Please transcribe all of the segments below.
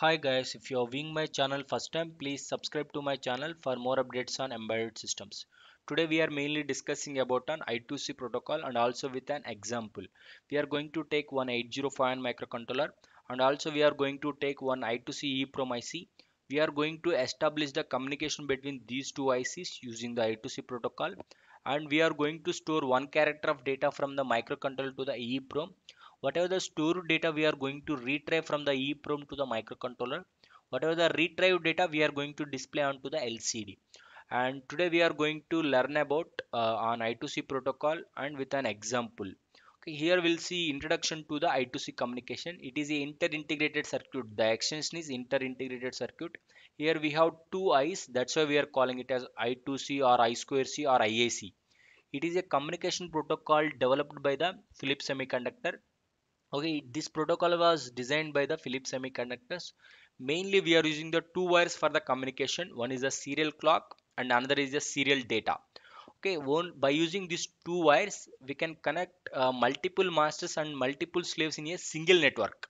hi guys if you are viewing my channel first time please subscribe to my channel for more updates on embedded systems today we are mainly discussing about an i2c protocol and also with an example we are going to take one 8051 microcontroller and also we are going to take one i2c EEPROM IC we are going to establish the communication between these two ICs using the i2c protocol and we are going to store one character of data from the microcontroller to the EEPROM whatever the stored data we are going to retrieve from the EEPROM to the microcontroller whatever the retrieved data we are going to display onto the LCD and today we are going to learn about uh, on I2C protocol and with an example okay, here we'll see introduction to the I2C communication it is a inter-integrated circuit the extension is inter-integrated circuit here we have two I's that's why we are calling it as I2C or I2C or IAC it is a communication protocol developed by the Philips Semiconductor okay this protocol was designed by the Philips semiconductors mainly we are using the two wires for the communication one is a serial clock and another is a serial data okay one, by using these two wires we can connect uh, multiple masters and multiple slaves in a single network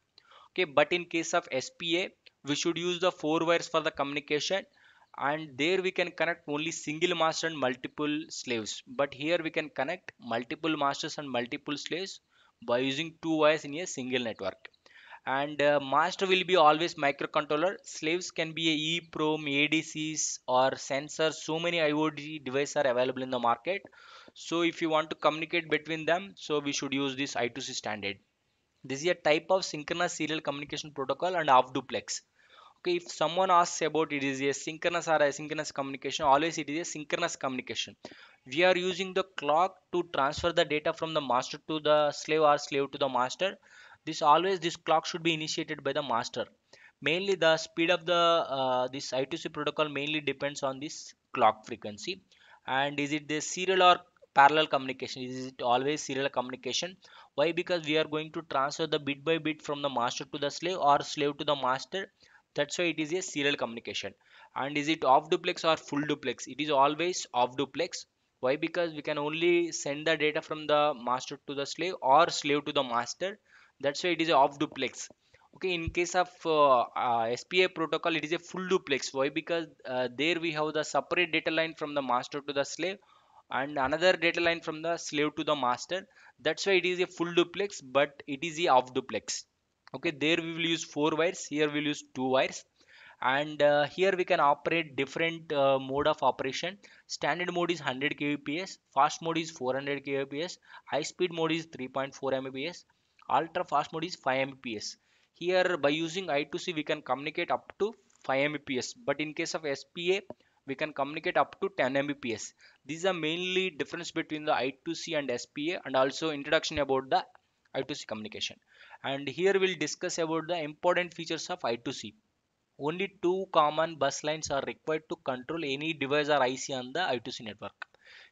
okay but in case of SPA we should use the four wires for the communication and there we can connect only single master and multiple slaves but here we can connect multiple masters and multiple slaves by using two wires in a single network and uh, master will be always microcontroller slaves can be a EEPROM, ADCs or sensors so many IoT devices are available in the market so if you want to communicate between them so we should use this I2C standard this is a type of synchronous serial communication protocol and half duplex okay if someone asks about it is a synchronous or asynchronous communication always it is a synchronous communication we are using the clock to transfer the data from the master to the slave or slave to the master this always this clock should be initiated by the master mainly the speed of the uh, this i2c protocol mainly depends on this clock frequency and is it the serial or parallel communication is it always serial communication why because we are going to transfer the bit by bit from the master to the slave or slave to the master that's why it is a serial communication and is it off duplex or full duplex it is always off duplex why because we can only send the data from the master to the slave or slave to the master that's why it is off duplex okay in case of uh, uh, spa protocol it is a full duplex why because uh, there we have the separate data line from the master to the slave and another data line from the slave to the master that's why it is a full duplex but it is a off duplex okay there we will use four wires here we'll use two wires and uh, here we can operate different uh, mode of operation standard mode is 100 kbps fast mode is 400 kbps high speed mode is 3.4 mbps ultra fast mode is 5 mbps here by using i2c we can communicate up to 5 mbps but in case of spa we can communicate up to 10 mbps these are mainly difference between the i2c and spa and also introduction about the I2C communication and here we'll discuss about the important features of I2C. Only two common bus lines are required to control any device or IC on the I2C network.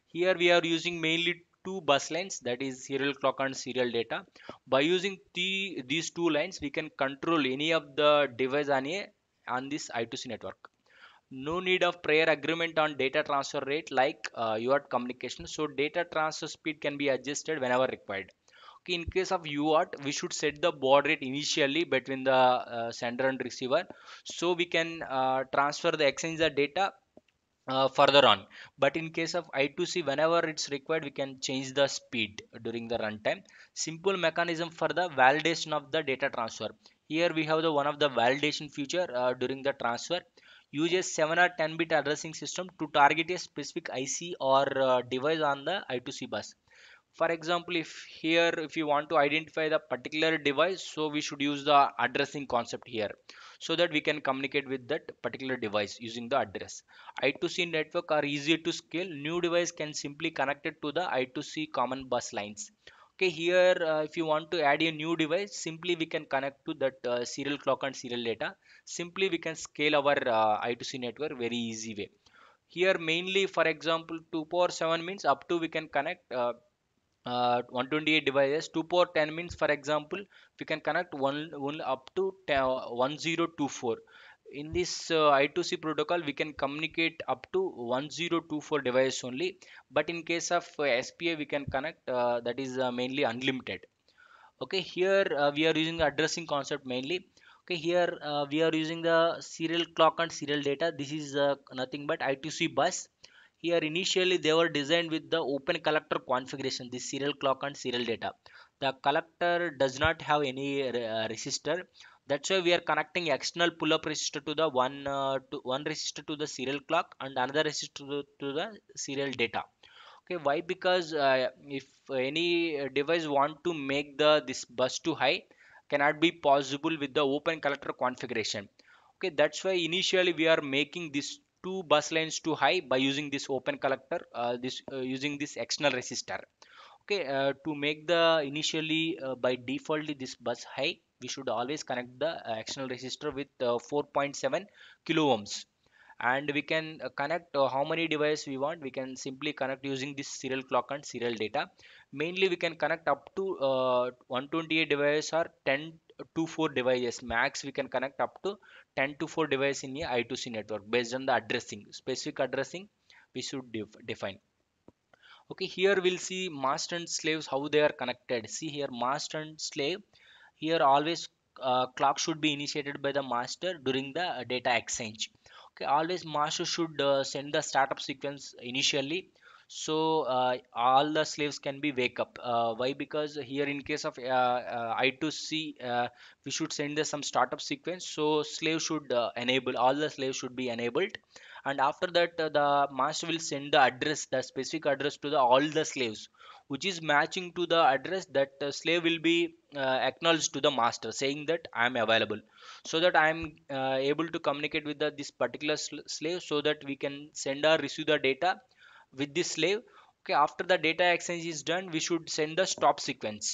Here we are using mainly two bus lines that is serial clock and serial data. By using the, these two lines we can control any of the device on, a, on this I2C network no need of prior agreement on data transfer rate like uh, your communication so data transfer speed can be adjusted whenever required in case of UART, we should set the baud rate initially between the uh, sender and receiver. So we can uh, transfer the exchange the data uh, further on. But in case of I2C, whenever it's required, we can change the speed during the runtime. Simple mechanism for the validation of the data transfer. Here we have the one of the validation feature uh, during the transfer uses 7 or 10 bit addressing system to target a specific IC or uh, device on the I2C bus for example if here if you want to identify the particular device so we should use the addressing concept here so that we can communicate with that particular device using the address i2c network are easy to scale new device can simply connect it to the i2c common bus lines okay here uh, if you want to add a new device simply we can connect to that uh, serial clock and serial data simply we can scale our uh, i2c network very easy way here mainly for example 2 power 7 means up to we can connect uh, uh, 128 devices 2 power 10 means for example we can connect one, one up to 10, 1024 in this uh, i2c protocol we can communicate up to 1024 devices only but in case of uh, spa we can connect uh, that is uh, mainly unlimited okay here uh, we are using the addressing concept mainly okay here we are using the serial clock and serial data this is nothing but i2c bus here initially they were designed with the open collector configuration, this serial clock and serial data. The collector does not have any uh, resistor. That's why we are connecting external pull-up resistor to the one uh, to one resistor to the serial clock and another resistor to the serial data okay why because uh, if any uh, device want to make the this bus too high cannot be possible with the open collector configuration okay that's why initially we are making this two bus lines to high by using this open collector uh, this uh, using this external resistor okay uh, to make the initially uh, by default this bus high we should always connect the uh, external resistor with uh, 4.7 kilo ohms and we can connect how many device we want we can simply connect using this serial clock and serial data mainly we can connect up to 128 device or 10 Two 4 devices max we can connect up to 10 to 4 devices in a i2c network based on the addressing specific addressing we should def define okay here we'll see master and slaves how they are connected see here master and slave here always uh, clock should be initiated by the master during the uh, data exchange okay always master should uh, send the startup sequence initially so uh, all the slaves can be wake up uh, why because here in case of uh, uh, i2c uh, we should send some startup sequence so slave should enable all the slaves should be enabled and after that the master will send the address the specific address to the all the slaves which is matching to the address that slave will be uh, acknowledged to the master saying that i am available so that i am uh, able to communicate with the, this particular sl slave so that we can send or receive the data with this slave okay after the data exchange is done we should send the stop sequence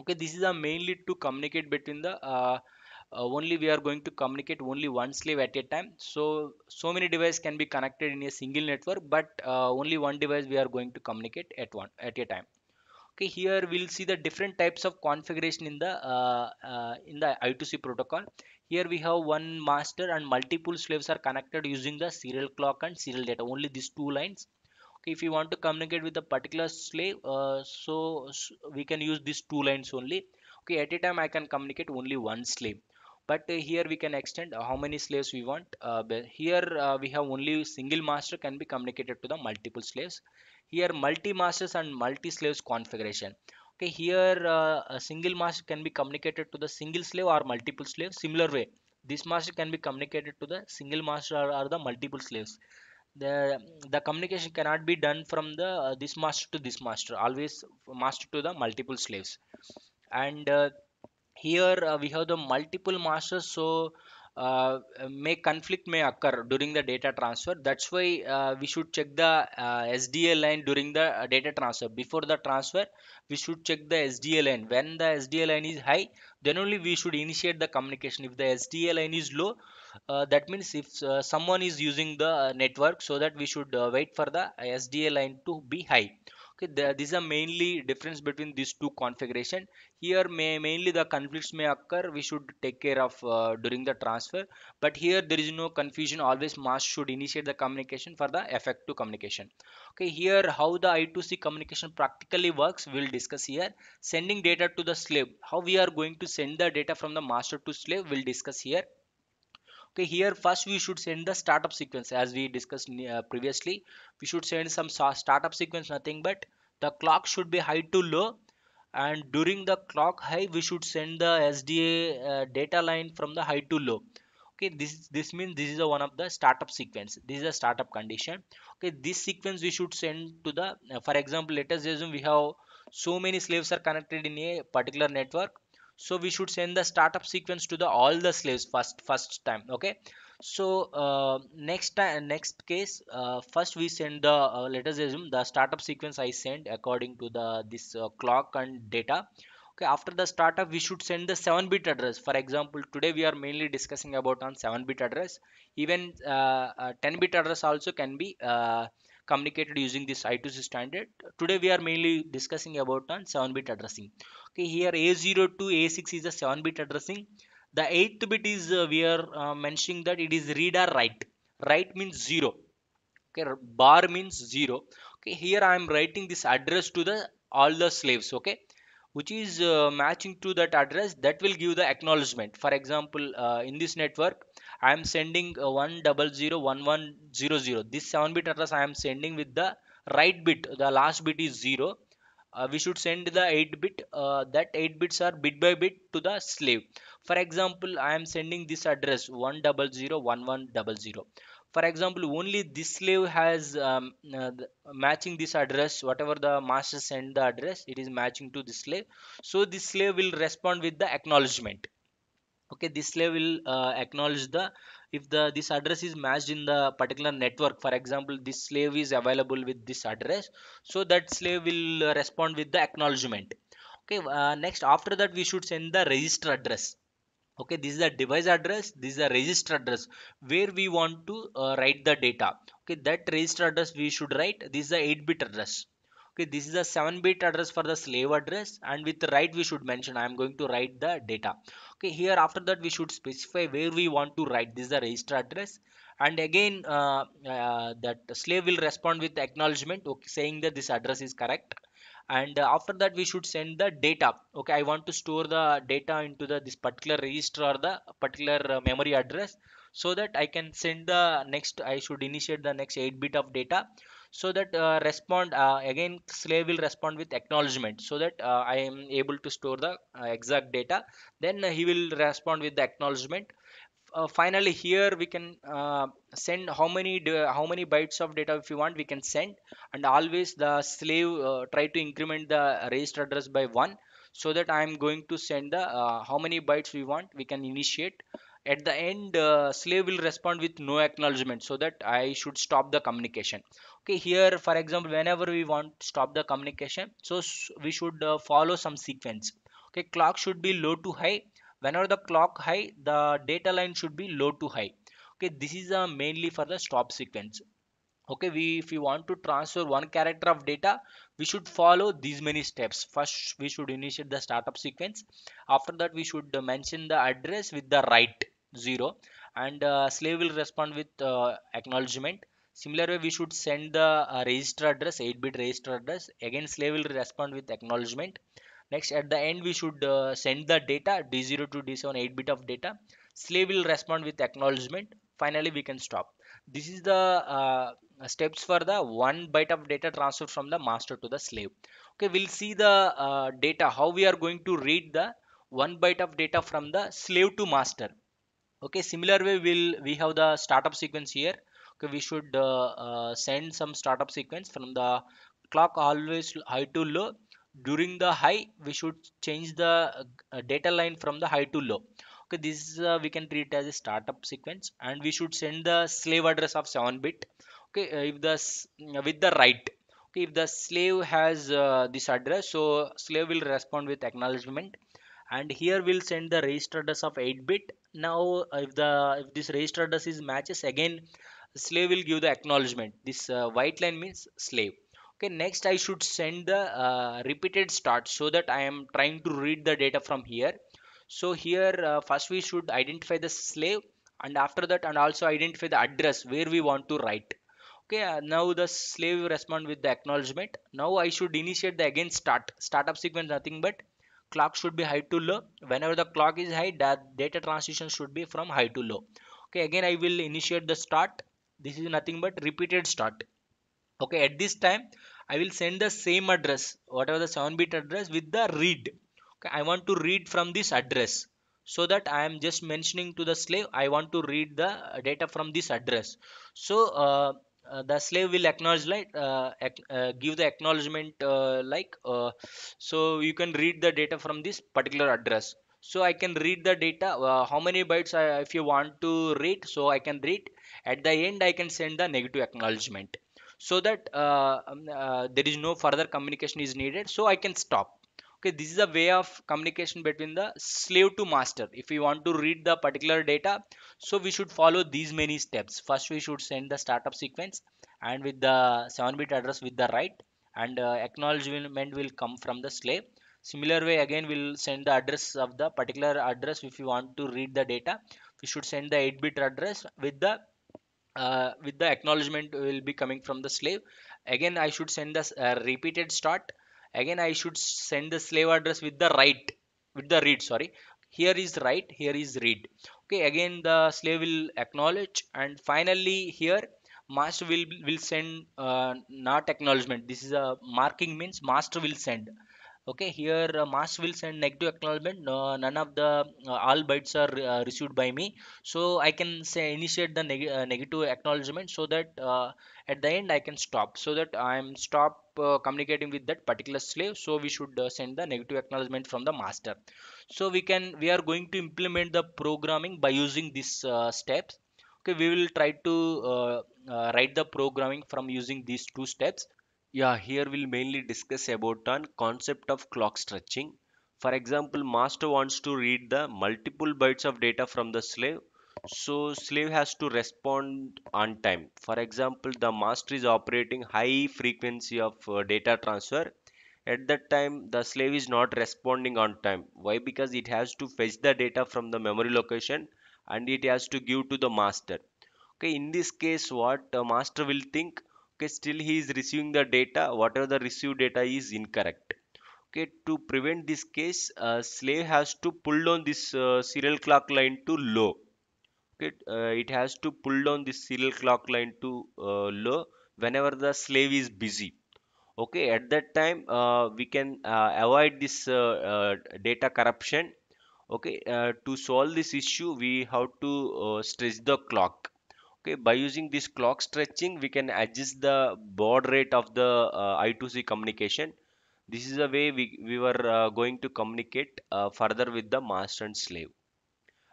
okay this is a mainly to communicate between the uh, uh, only we are going to communicate only one slave at a time so so many devices can be connected in a single network but uh, only one device we are going to communicate at one at a time okay here we'll see the different types of configuration in the uh, uh, in the i2c protocol here we have one master and multiple slaves are connected using the serial clock and serial data only these two lines if you want to communicate with a particular slave uh, so we can use these two lines only okay at a time i can communicate only one slave but uh, here we can extend uh, how many slaves we want uh, here uh, we have only single master can be communicated to the multiple slaves here multi masters and multi slaves configuration okay here uh, a single master can be communicated to the single slave or multiple slave similar way this master can be communicated to the single master or, or the multiple slaves the the communication cannot be done from the uh, this master to this master always master to the multiple slaves and uh, here uh, we have the multiple masters so uh, may conflict may occur during the data transfer that's why uh, we should check the uh, SDA line during the data transfer before the transfer we should check the SDA line when the SDA line is high then only we should initiate the communication if the SDA line is low uh, that means if uh, someone is using the uh, network so that we should uh, wait for the SDA line to be high okay these are mainly difference between these two configuration here may mainly the conflicts may occur we should take care of uh, during the transfer but here there is no confusion always mass should initiate the communication for the effect to communication okay here how the i2c communication practically works we'll discuss here sending data to the slave how we are going to send the data from the master to slave we'll discuss here okay here first we should send the startup sequence as we discussed uh, previously we should send some startup sequence nothing but the clock should be high to low and during the clock high we should send the sda uh, data line from the high to low okay this this means this is a one of the startup sequence this is a startup condition okay this sequence we should send to the uh, for example let us assume we have so many slaves are connected in a particular network so we should send the startup sequence to the all the slaves first first time okay so uh, next time next case uh, first we send the uh, let us assume the startup sequence i send according to the this uh, clock and data okay after the startup we should send the 7 bit address for example today we are mainly discussing about on 7 bit address even uh, uh, 10 bit address also can be communicated using this I2C standard. Today we are mainly discussing about on 7-bit addressing. Okay, here A0 to A6 is a 7-bit addressing. The 8th bit is uh, we are uh, mentioning that it is read or write. Write means 0. Okay, bar means 0. Okay, here I am writing this address to the all the slaves. Okay, which is uh, matching to that address that will give the acknowledgement. For example, uh, in this network, i am sending uh, 1001100 this 7 bit address i am sending with the right bit the last bit is 0 uh, we should send the 8 bit uh, that 8 bits are bit by bit to the slave for example i am sending this address 1001100 for example only this slave has um, uh, matching this address whatever the master send the address it is matching to this slave so this slave will respond with the acknowledgement okay this slave will uh, acknowledge the if the this address is matched in the particular network for example this slave is available with this address so that slave will uh, respond with the acknowledgement okay uh, next after that we should send the register address okay this is the device address this is the register address where we want to uh, write the data okay that register address we should write this is the 8 bit address okay this is a 7 bit address for the slave address and with write we should mention i am going to write the data okay here after that we should specify where we want to write this is the register address and again uh, uh, that slave will respond with acknowledgement okay, saying that this address is correct and uh, after that we should send the data okay i want to store the data into the this particular register or the particular uh, memory address so that i can send the next i should initiate the next 8 bit of data so that uh, respond uh, again slave will respond with acknowledgement so that uh, i am able to store the uh, exact data then uh, he will respond with the acknowledgement uh, finally here we can send how many how many bytes of data if you want we can send and always the slave try to increment the register address by one so that i am going to send the how many bytes we want we can initiate at the end uh, slave will respond with no acknowledgement so that I should stop the communication okay here for example whenever we want to stop the communication so we should uh, follow some sequence okay clock should be low to high whenever the clock high the data line should be low to high okay this is uh, mainly for the stop sequence okay we if we want to transfer one character of data we should follow these many steps first we should initiate the startup sequence after that we should mention the address with the right zero and uh, slave will respond with uh, acknowledgement Similar way, we should send the uh, register address, 8-bit register address. Again, slave will respond with acknowledgement. Next, at the end, we should uh, send the data, D0 to D7, 8-bit of data. Slave will respond with acknowledgement. Finally, we can stop. This is the uh, steps for the one byte of data transfer from the master to the slave. Okay, we'll see the uh, data, how we are going to read the one byte of data from the slave to master okay similar way will we have the startup sequence here okay we should uh, uh, send some startup sequence from the clock always high to low during the high we should change the uh, data line from the high to low okay this uh, we can treat as a startup sequence and we should send the slave address of 7 bit okay uh, if the with the right okay if the slave has uh, this address so slave will respond with acknowledgement and here we'll send the register address of 8 bit now if the if this register address is matches again slave will give the acknowledgement this uh, white line means slave okay next i should send the uh, repeated start so that i am trying to read the data from here so here uh, first we should identify the slave and after that and also identify the address where we want to write okay uh, now the slave respond with the acknowledgement now i should initiate the again start startup sequence nothing but clock should be high to low whenever the clock is high that data transition should be from high to low okay again i will initiate the start this is nothing but repeated start okay at this time i will send the same address whatever the 7 bit address with the read okay i want to read from this address so that i am just mentioning to the slave i want to read the data from this address so uh, uh, the slave will acknowledge like uh, uh, give the acknowledgement uh, like uh, so you can read the data from this particular address so i can read the data uh, how many bytes I, if you want to read so i can read at the end i can send the negative acknowledgement so that uh, um, uh, there is no further communication is needed so i can stop okay this is a way of communication between the slave to master if we want to read the particular data so we should follow these many steps first we should send the startup sequence and with the 7 bit address with the right and uh, acknowledgement will come from the slave similar way again we'll send the address of the particular address if you want to read the data we should send the 8 bit address with the uh, with the acknowledgement will be coming from the slave again i should send the uh, repeated start again i should send the slave address with the write with the read sorry here is write here is read okay again the slave will acknowledge and finally here master will will send uh, not acknowledgement this is a marking means master will send okay here uh, mass will send negative acknowledgement none of the uh, all bytes are uh, received by me so i can say initiate the neg uh, negative acknowledgement so that uh, at the end i can stop so that i am stop uh, communicating with that particular slave so we should send the negative acknowledgement from the master so we can we are going to implement the programming by using these steps okay we will try to write the programming from using these two steps yeah here we'll mainly discuss about on concept of clock stretching for example master wants to read the multiple bytes of data from the slave so slave has to respond on time for example the master is operating high frequency of uh, data transfer at that time the slave is not responding on time why because it has to fetch the data from the memory location and it has to give to the master okay in this case what master will think okay still he is receiving the data whatever the received data is incorrect okay to prevent this case uh, slave has to pull down this uh, serial clock line to low okay uh, it has to pull down this serial clock line to uh, low whenever the slave is busy okay at that time uh, we can uh, avoid this data corruption okay to solve this issue we have to stretch the clock okay by using this clock stretching we can adjust the baud rate of the uh, i2c communication this is the way we, we were uh, going to communicate uh, further with the master and slave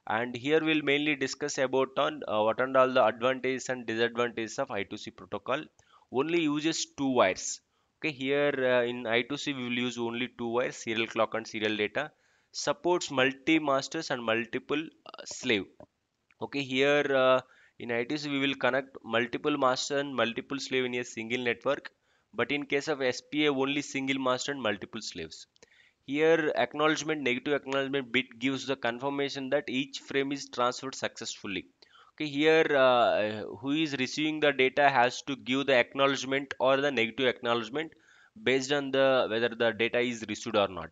and here we'll mainly discuss about on uh, what and all the advantages and disadvantages of i2c protocol only uses two wires okay here uh, in i2c we will use only two wires serial clock and serial data supports multi masters and multiple uh, slave okay here uh, in ITC, we will connect multiple master and multiple slave in a single network. But in case of SPA, only single master and multiple slaves. Here, acknowledgement, negative acknowledgement bit gives the confirmation that each frame is transferred successfully. Okay, here uh, who is receiving the data has to give the acknowledgement or the negative acknowledgement based on the whether the data is received or not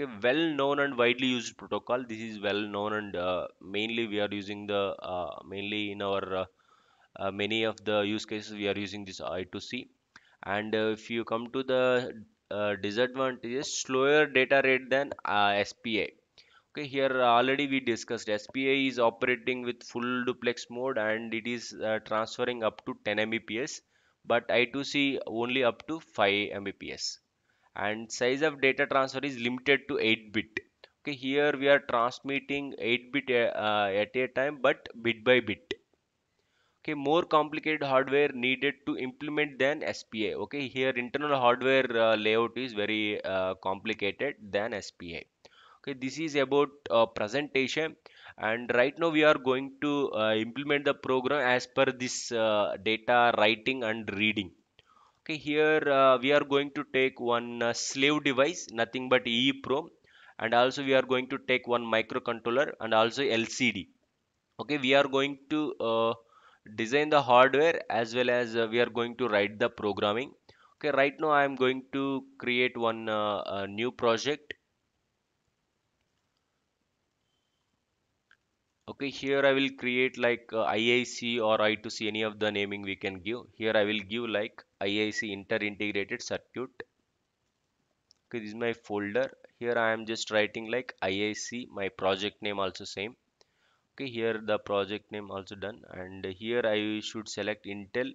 okay well known and widely used protocol this is well known and uh, mainly we are using the uh, mainly in our uh, uh many of the use cases we are using this i2c and uh, if you come to the uh, disadvantages slower data rate than spa okay here already we discussed spa is operating with full duplex mode and it is transferring up to 10 mbps but i2c only up to 5 mbps and size of data transfer is limited to 8 bit okay here we are transmitting 8 bit uh, uh at a time but bit by bit okay more complicated hardware needed to implement than SPA okay here internal hardware uh, layout is very uh, complicated than SPA okay this is about uh, presentation and right now we are going to uh, implement the program as per this uh, data writing and reading okay here uh, we are going to take one uh, slave device nothing but EEPROM and also we are going to take one microcontroller and also LCD okay we are going to uh, design the hardware as well as uh, we are going to write the programming okay right now I am going to create one uh, new project okay here i will create like uh, iic or i2c any of the naming we can give here i will give like iic Integrated circuit okay this is my folder here i am just writing like iic my project name also same okay here the project name also done and here i should select intel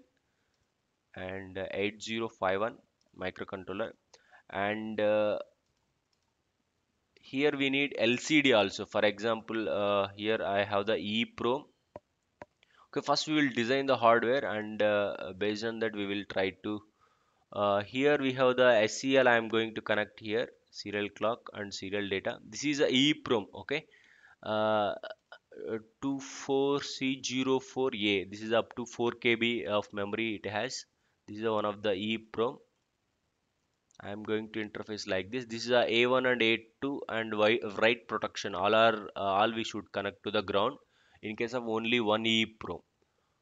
and uh, 8051 microcontroller and uh, here we need LCD also for example uh, here I have the E Pro okay first we will design the hardware and uh, based on that we will try to uh, here we have the SCL I am going to connect here serial clock and serial data this is a EEPROM okay uh, 24C04A this is up to 4 KB of memory it has this is one of the EEPROM I am going to interface like this this is a a1 and a2 and right protection all are uh, all we should connect to the ground in case of only one EEPROM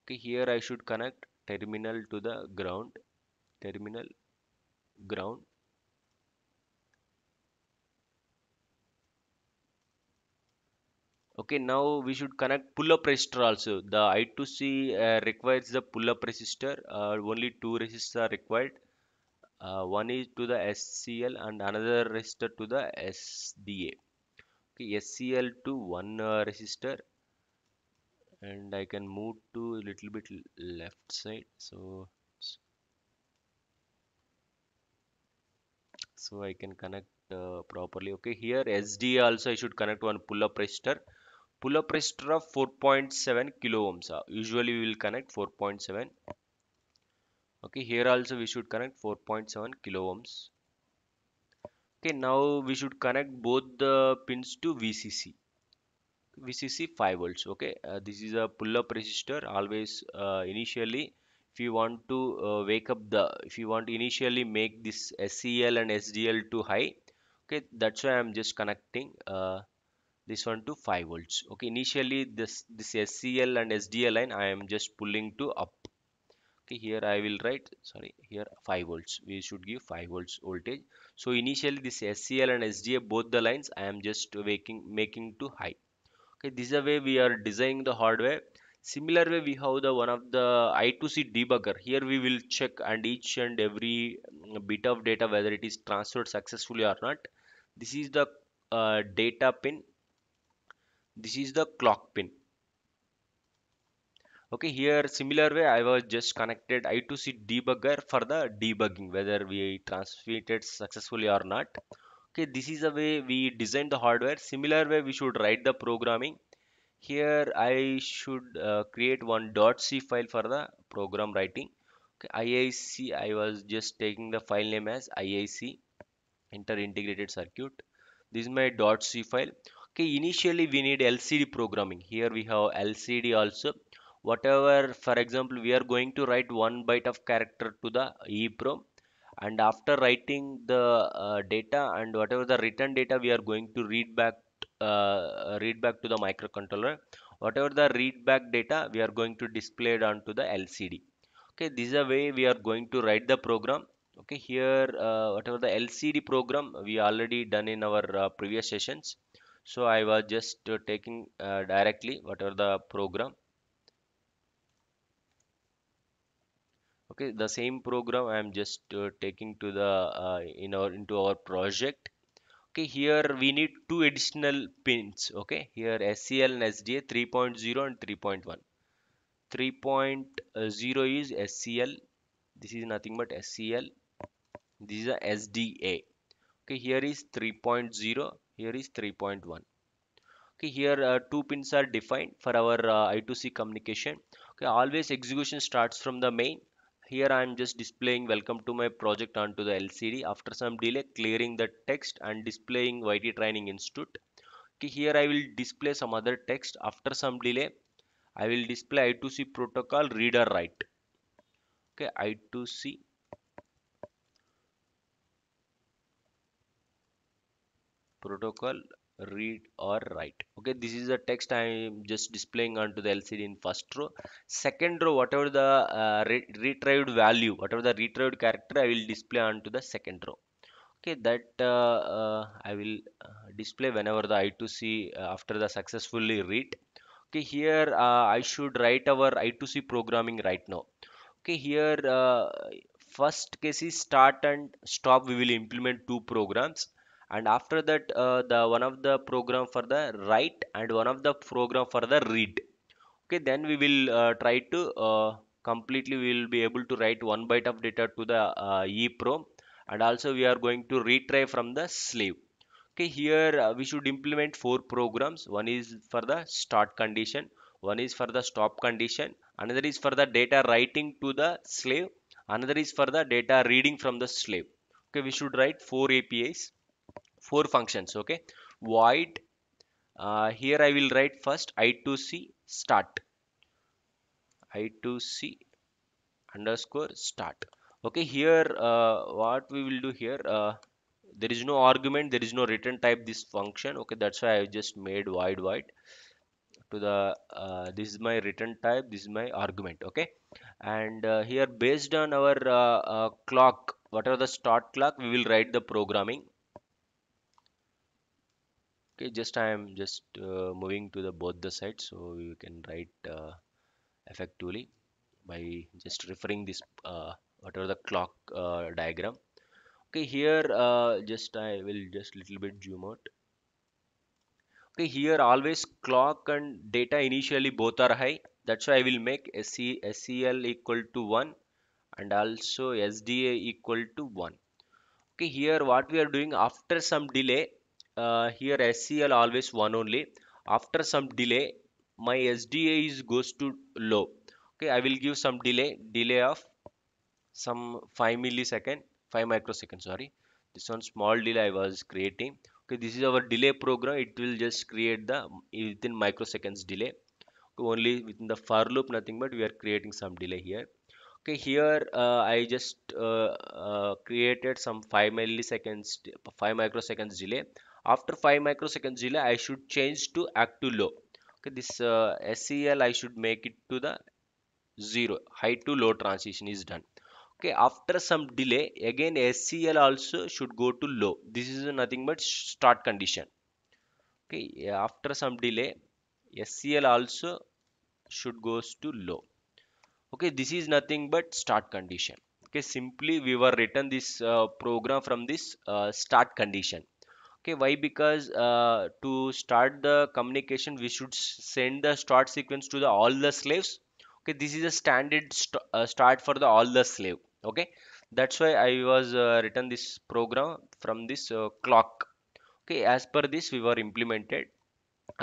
okay here I should connect terminal to the ground terminal ground okay now we should connect pull-up resistor also the I2C uh, requires the pull-up resistor uh, only two resistors are required uh, one is to the SCL and another resistor to the SDA okay SCL to one uh, resistor and I can move to a little bit left side so so I can connect uh, properly okay here SDA also I should connect one pull-up resistor pull-up resistor of 4.7 kilo ohms uh, usually we will connect 4.7 okay here also we should connect 4.7 kilo ohms okay now we should connect both the pins to vcc vcc 5 volts okay uh, this is a pull-up resistor always uh, initially if you want to uh, wake up the if you want to initially make this SEL and SDL to high okay that's why I'm just connecting uh, this one to 5 volts okay initially this this SCL and SDL line I am just pulling to up okay here i will write sorry here 5 volts we should give 5 volts voltage so initially this scl and sda both the lines i am just making making to high okay this is the way we are designing the hardware similar way we have the one of the i2c debugger here we will check and each and every mm, bit of data whether it is transferred successfully or not this is the uh, data pin this is the clock pin okay here similar way i was just connected i2c debugger for the debugging whether we transmitted successfully or not okay this is the way we design the hardware similar way we should write the programming here i should uh, create one .c file for the program writing okay iic i was just taking the file name as iic enter integrated circuit this is my .c file okay initially we need lcd programming here we have lcd also whatever for example we are going to write one byte of character to the EEPROM and after writing the uh, data and whatever the written data we are going to read back uh, read back to the microcontroller whatever the read back data we are going to display it onto the LCD okay this is the way we are going to write the program okay here uh, whatever the LCD program we already done in our uh, previous sessions so I was just uh, taking uh, directly whatever the program okay the same program i am just uh, taking to the uh, in our into our project okay here we need two additional pins okay here scl and sda 3.0 and 3.1 3.0 is scl this is nothing but scl this is a sda okay here is 3.0 here is 3.1 okay here uh, two pins are defined for our uh, i2c communication okay always execution starts from the main here I am just displaying welcome to my project onto the LCD after some delay clearing the text and displaying YT Training Institute okay here I will display some other text after some delay I will display I2C protocol reader write okay I2C protocol read or write okay this is the text i am just displaying onto the lcd in first row second row whatever the uh, re retrieved value whatever the retrieved character i will display onto the second row okay that uh, uh, i will uh, display whenever the i2c uh, after the successfully read okay here uh, i should write our i2c programming right now okay here first case is start and stop we will implement two programs and after that uh, the one of the program for the write and one of the program for the read okay then we will uh, try to uh, completely we will be able to write one byte of data to the uh, EEPROM and also we are going to retry from the slave okay here uh, we should implement four programs one is for the start condition one is for the stop condition another is for the data writing to the slave another is for the data reading from the slave okay we should write four apis four functions okay void uh, here I will write first i2c start i2c underscore start okay here uh, what we will do here uh, there is no argument there is no return type this function okay that's why I just made void void to the uh, this is my return type this is my argument okay and uh, here based on our uh, uh clock whatever the start clock we will write the programming okay just I am just uh, moving to the both the sides so you can write uh, effectively by just referring this uh, whatever the clock uh, diagram okay here uh, just I will just little bit zoom out okay here always clock and data initially both are high that's why I will make SC, SCL equal to 1 and also SDA equal to 1 okay here what we are doing after some delay uh, here SCL always 1 only after some delay my SDA is goes to low okay I will give some delay delay of some 5 millisecond 5 microsecond sorry this one small delay I was creating okay this is our delay program it will just create the within microseconds delay okay, only within the for loop nothing but we are creating some delay here okay here uh, I just uh, uh created some 5 milliseconds 5 microseconds delay after 5 microseconds delay i should change to active low okay this uh, sel i should make it to the zero high to low transition is done okay after some delay again scl also should go to low this is nothing but start condition okay after some delay scl also should goes to low okay this is nothing but start condition okay simply we were written this uh, program from this uh, start condition okay why because uh, to start the communication we should send the start sequence to the all the slaves okay this is a standard st uh, start for the all the slave okay that's why i was uh, written this program from this uh, clock okay as per this we were implemented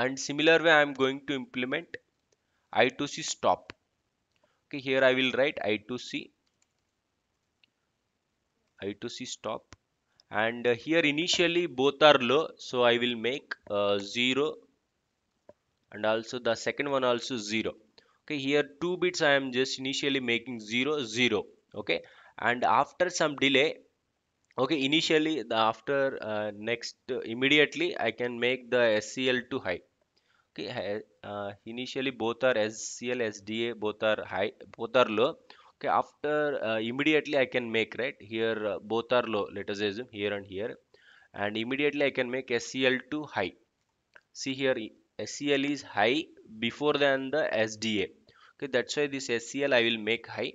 and similar way i am going to implement i2c stop okay here i will write i2c i2c stop and uh, here initially both are low so I will make uh, 0 and also the second one also 0 okay here two bits I am just initially making 0 0 okay and after some delay okay initially the after uh, next uh, immediately I can make the SCL to high okay uh, initially both are SCL SDA both are high both are low okay after uh, immediately I can make right here uh, both are low let us assume here and here and immediately I can make SCL to high see here SCL is high before than the SDA okay that's why this SCL I will make high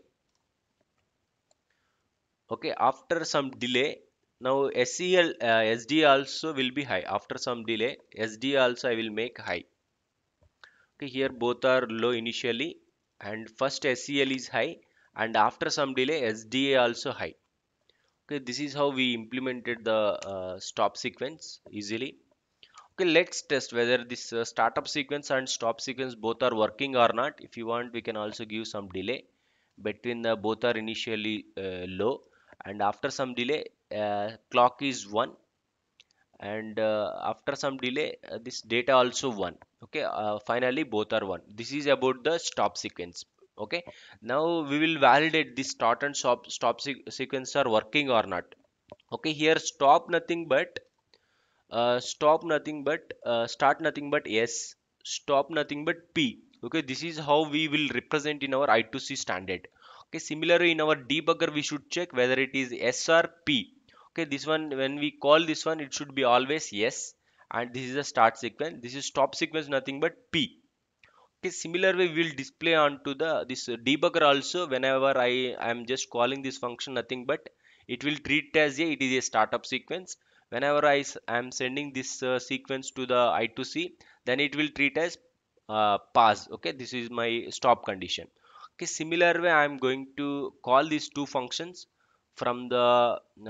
okay after some delay now SCL uh, SD also will be high after some delay SD also I will make high okay here both are low initially and first SCL is high and after some delay SDA also high okay this is how we implemented the uh, stop sequence easily okay let's test whether this uh, startup sequence and stop sequence both are working or not if you want we can also give some delay between the uh, both are initially uh, low and after some delay uh, clock is 1 and after some delay this data also 1 okay finally both are 1 this is about the stop sequence okay now we will validate this start and stop stop sequence are working or not okay here stop nothing but uh, stop nothing but uh, start nothing but s stop nothing but p okay this is how we will represent in our i2c standard okay similarly in our debugger we should check whether it is s or p okay this one when we call this one it should be always yes and this is a start sequence this is stop sequence nothing but p okay similar way we'll display onto the this debugger also whenever i i am just calling this function nothing but it will treat as a it is a startup sequence whenever i am sending this uh, sequence to the i2c then it will treat as uh, pass okay this is my stop condition okay similar way i am going to call these two functions from the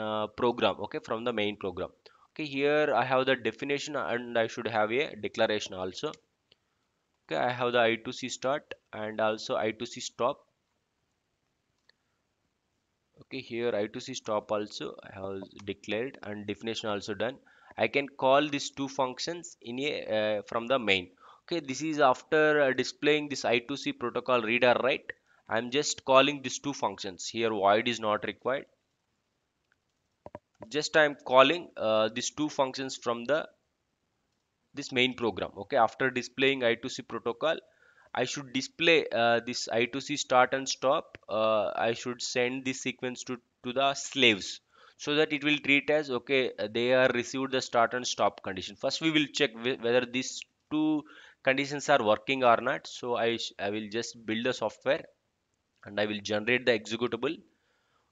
uh, program okay from the main program okay here i have the definition and i should have a declaration also okay i have the i2c start and also i2c stop okay here i2c stop also i have declared and definition also done i can call these two functions in a uh, from the main okay this is after uh, displaying this i2c protocol reader right i'm just calling these two functions here void is not required just i'm calling uh, these two functions from the this main program okay after displaying i2c protocol I should display uh, this I2C start and stop. Uh, I should send this sequence to, to the slaves so that it will treat as okay uh, they are received the start and stop condition. First we will check whether these two conditions are working or not. So I, I will just build the software and I will generate the executable.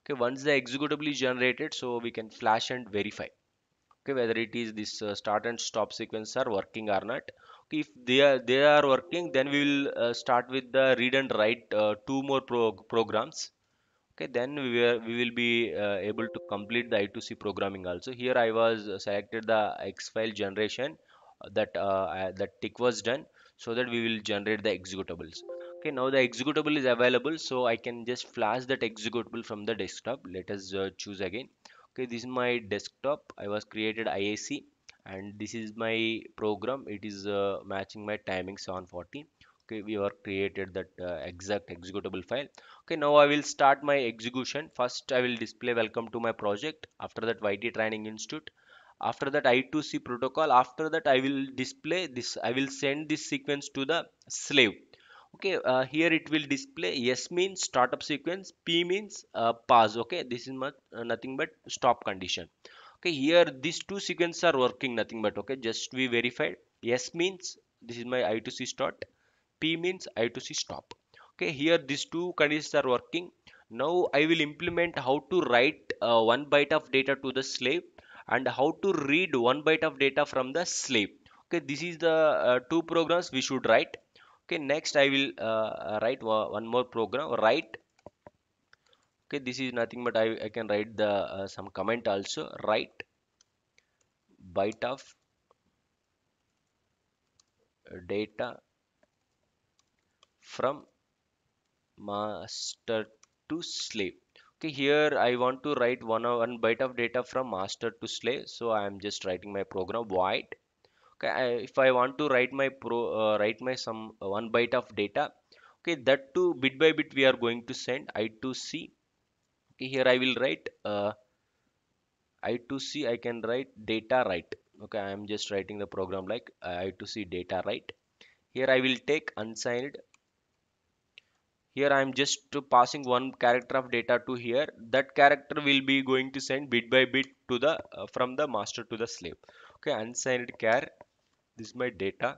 Okay, once the executable is generated so we can flash and verify okay whether it is this uh, start and stop sequence are working or not okay, if they are they are working then we will uh, start with the read and write uh, two more pro programs okay then we are, we will be uh, able to complete the i2c programming also here i was uh, selected the x file generation uh, that that tick was done so that we will generate the executables okay now the executable is available so i can just flash that executable from the desktop let us choose again okay this is my desktop i was created iac and this is my program it is uh, matching my timing 740 okay we are created that uh, exact executable file okay now i will start my execution first i will display welcome to my project after that yt training institute after that i2c protocol after that i will display this i will send this sequence to the slave okay uh, here it will display yes means startup sequence p means uh, pause okay this is much, uh, nothing but stop condition okay here these two sequences are working nothing but okay just we verified yes means this is my i2c start p means i2c stop okay here these two conditions are working now i will implement how to write uh, one byte of data to the slave and how to read one byte of data from the slave okay this is the uh, two programs we should write okay next i will uh, uh write one more program or write okay this is nothing but i, I can write the uh, some comment also write byte of data from master to slave okay here i want to write one one byte of data from master to slave so i am just writing my program white okay if i want to write my pro uh, write my some uh, one byte of data okay that to bit by bit we are going to send i to c okay here i will write uh, i to c i can write data write okay i am just writing the program like uh, i to c data write here i will take unsigned here i am just passing one character of data to here that character will be going to send bit by bit to the uh, from the master to the slave okay unsigned char this is my data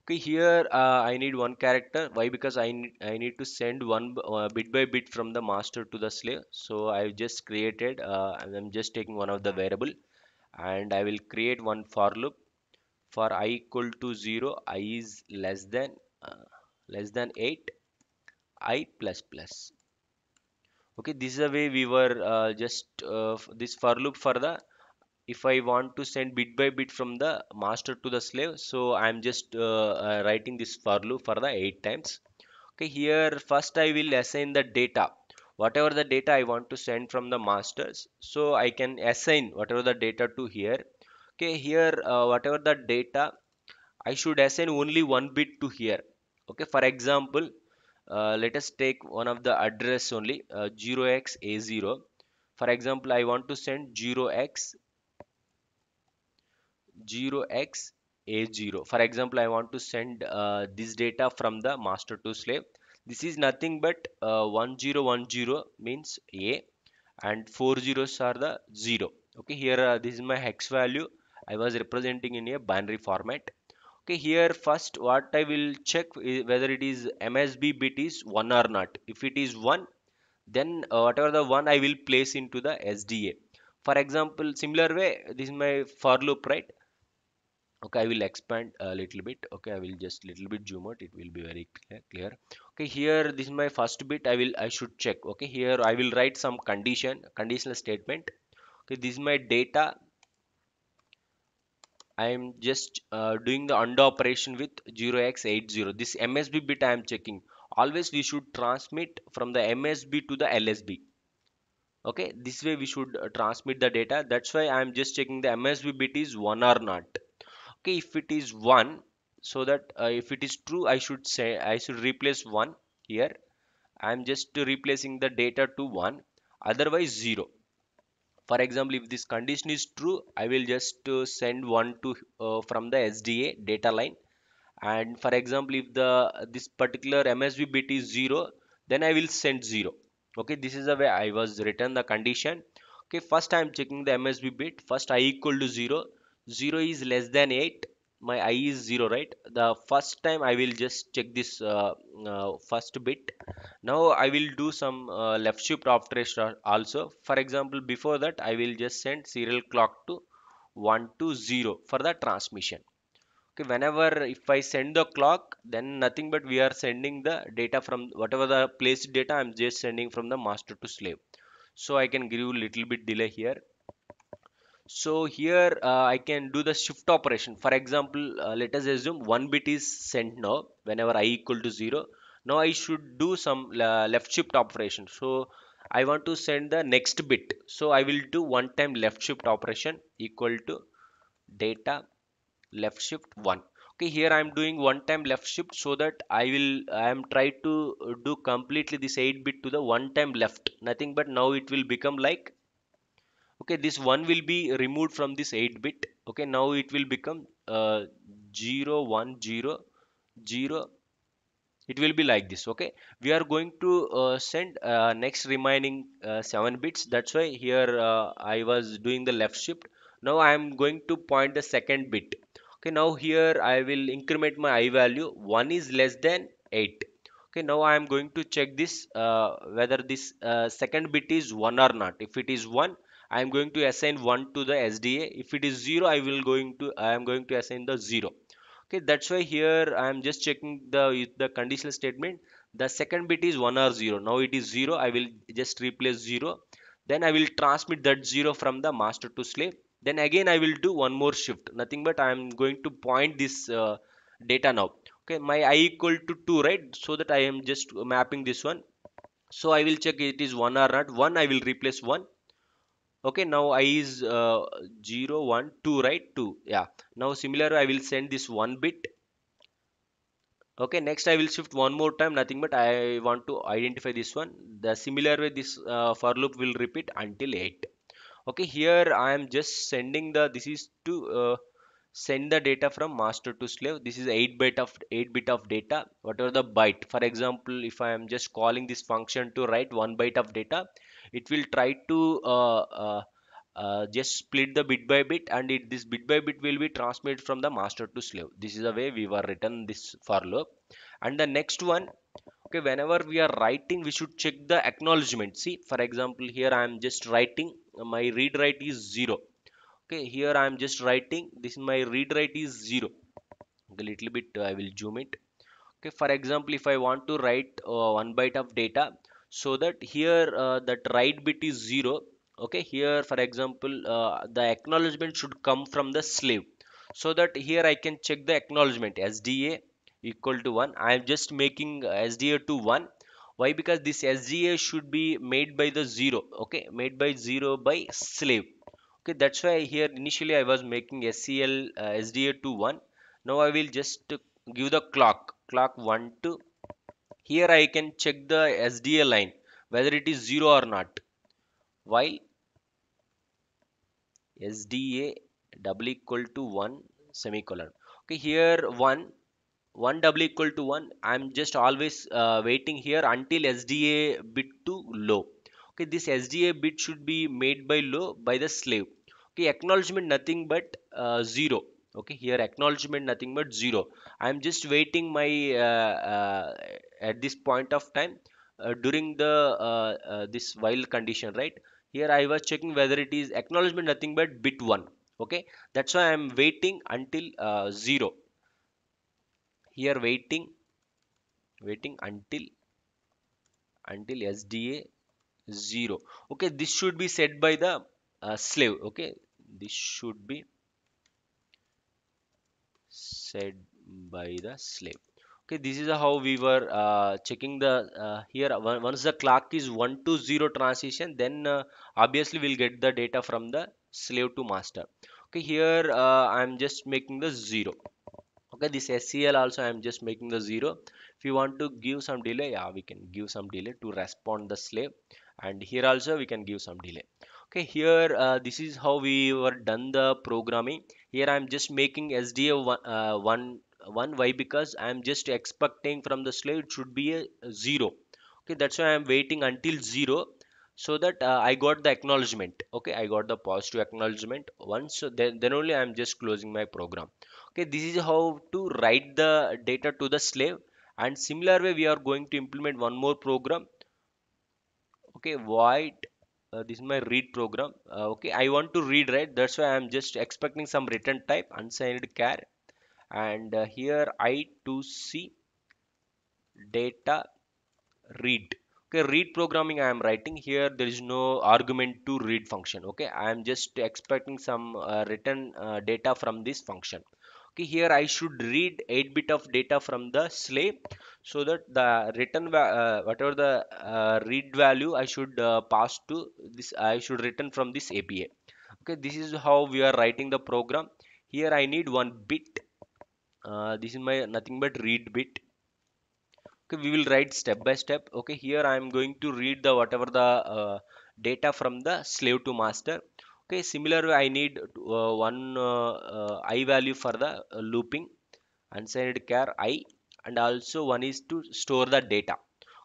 okay here uh, i need one character why because i need i need to send one uh, bit by bit from the master to the slave so i've just created uh, i'm just taking one of the variable and i will create one for loop for i equal to 0 i is less than uh, less than 8 i plus plus okay this is the way we were uh, just uh, this for loop for the if I want to send bit by bit from the master to the slave so I'm just uh, uh, writing this for loop for the 8 times okay here first I will assign the data whatever the data I want to send from the masters so I can assign whatever the data to here okay here uh, whatever the data I should assign only one bit to here okay for example uh, let us take one of the address only 0x uh, a0 for example I want to send 0x 0x a0 for example i want to send uh, this data from the master to slave this is nothing but uh, 1010 means a and four zeros are the zero okay here uh, this is my hex value i was representing in a binary format okay here first what i will check whether it is msb bit is one or not if it is one then uh, whatever the one i will place into the sda for example similar way this is my for loop right okay i will expand a little bit okay i will just little bit zoom out it will be very clear, clear okay here this is my first bit i will i should check okay here i will write some condition conditional statement okay this is my data i am just uh, doing the under operation with 0x80 this msb bit i am checking always we should transmit from the msb to the lsb okay this way we should uh, transmit the data that's why i am just checking the msb bit is 1 or not okay if it is 1 so that uh, if it is true I should say I should replace 1 here I'm just replacing the data to 1 otherwise 0 for example if this condition is true I will just uh, send 1 to uh, from the SDA data line and for example if the this particular MSB bit is 0 then I will send 0 okay this is the way I was written the condition okay first I am checking the MSB bit first I equal to 0 0 is less than 8 my i is 0 right the first time i will just check this uh, uh, first bit now i will do some uh, left shift operation also for example before that i will just send serial clock to 1 to 0 for the transmission okay whenever if i send the clock then nothing but we are sending the data from whatever the place data i'm just sending from the master to slave so i can give little bit delay here so here uh, i can do the shift operation for example uh, let us assume one bit is sent now whenever i equal to 0 now i should do some uh, left shift operation so i want to send the next bit so i will do one time left shift operation equal to data left shift 1 okay here i am doing one time left shift so that i will i am try to do completely this 8 bit to the one time left nothing but now it will become like okay this 1 will be removed from this 8 bit okay now it will become uh, 0 1 0 0 it will be like this okay we are going to uh, send uh, next remaining uh, 7 bits that's why here uh, I was doing the left shift now I am going to point the second bit okay now here I will increment my i value 1 is less than 8 okay now I am going to check this uh, whether this uh, second bit is 1 or not if it is 1 I am going to assign 1 to the SDA. If it is 0, I will going to I am going to assign the 0. Okay, that's why here I am just checking the the conditional statement. The second bit is 1 or 0. Now it is 0. I will just replace 0. Then I will transmit that 0 from the master to slave. Then again I will do one more shift. Nothing but I am going to point this uh, data now. Okay, my i equal to 2, right? So that I am just mapping this one. So I will check it is 1 or not. 1 I will replace 1 okay now i is uh, 0 1 2 right 2 yeah now similar i will send this one bit okay next i will shift one more time nothing but i want to identify this one the similar way this uh, for loop will repeat until 8 okay here i am just sending the this is to uh, send the data from master to slave this is 8 bit of 8 bit of data whatever the byte for example if i am just calling this function to write 1 byte of data it will try to uh, uh, uh, just split the bit by bit and it this bit by bit will be transmitted from the master to slave this is the way we were written this for loop and the next one okay whenever we are writing we should check the acknowledgement see for example here i am just writing my read write is zero okay here i am just writing this my read write is zero a little bit uh, i will zoom it okay for example if i want to write uh, one byte of data so that here uh, that write bit is 0 okay here for example uh, the acknowledgement should come from the slave so that here I can check the acknowledgement SDA equal to 1 I am just making uh, SDA to 1 why because this SDA should be made by the 0 okay made by 0 by slave okay that's why here initially I was making SCL uh, SDA to 1 now I will just give the clock clock 1 to here I can check the SDA line whether it is 0 or not while SDA double equal to 1 semicolon okay here 1 1 double equal to 1 I'm just always uh, waiting here until SDA bit to low okay this SDA bit should be made by low by the slave okay acknowledgement nothing but uh, 0 okay here acknowledgement nothing but 0 I am just waiting my uh, uh at this point of time uh, during the uh, uh, this while condition right here I was checking whether it is acknowledgement nothing but bit 1 okay that's why I'm waiting until uh, 0 here waiting waiting until until SDA 0 okay this should be set by the uh, slave okay this should be said by the slave okay this is how we were uh, checking the uh, here once the clock is 1 to 0 transition then uh, obviously we'll get the data from the slave to master okay here uh, i'm just making the 0 okay this scl also i'm just making the 0 if you want to give some delay yeah we can give some delay to respond the slave and here also we can give some delay okay here uh, this is how we were done the programming here i'm just making sda one, uh, one 1 why because i am just expecting from the slave it should be a 0 okay that's why i am waiting until 0 so that uh, i got the acknowledgement okay i got the positive acknowledgement once then, then only i am just closing my program okay this is how to write the data to the slave and similar way we are going to implement one more program okay white uh, this is my read program uh, okay i want to read right that's why i am just expecting some return type unsigned char and uh, here i to c data read okay read programming i am writing here there is no argument to read function okay i am just expecting some uh, written uh, data from this function okay here i should read 8 bit of data from the slave so that the written uh, whatever the uh, read value i should uh, pass to this i should return from this apa okay this is how we are writing the program here i need one bit uh, this is my nothing but read bit okay we will write step by step okay here i am going to read the whatever the uh, data from the slave to master okay similar i need uh, one uh, uh, i value for the looping unsigned care i and also one is to store the data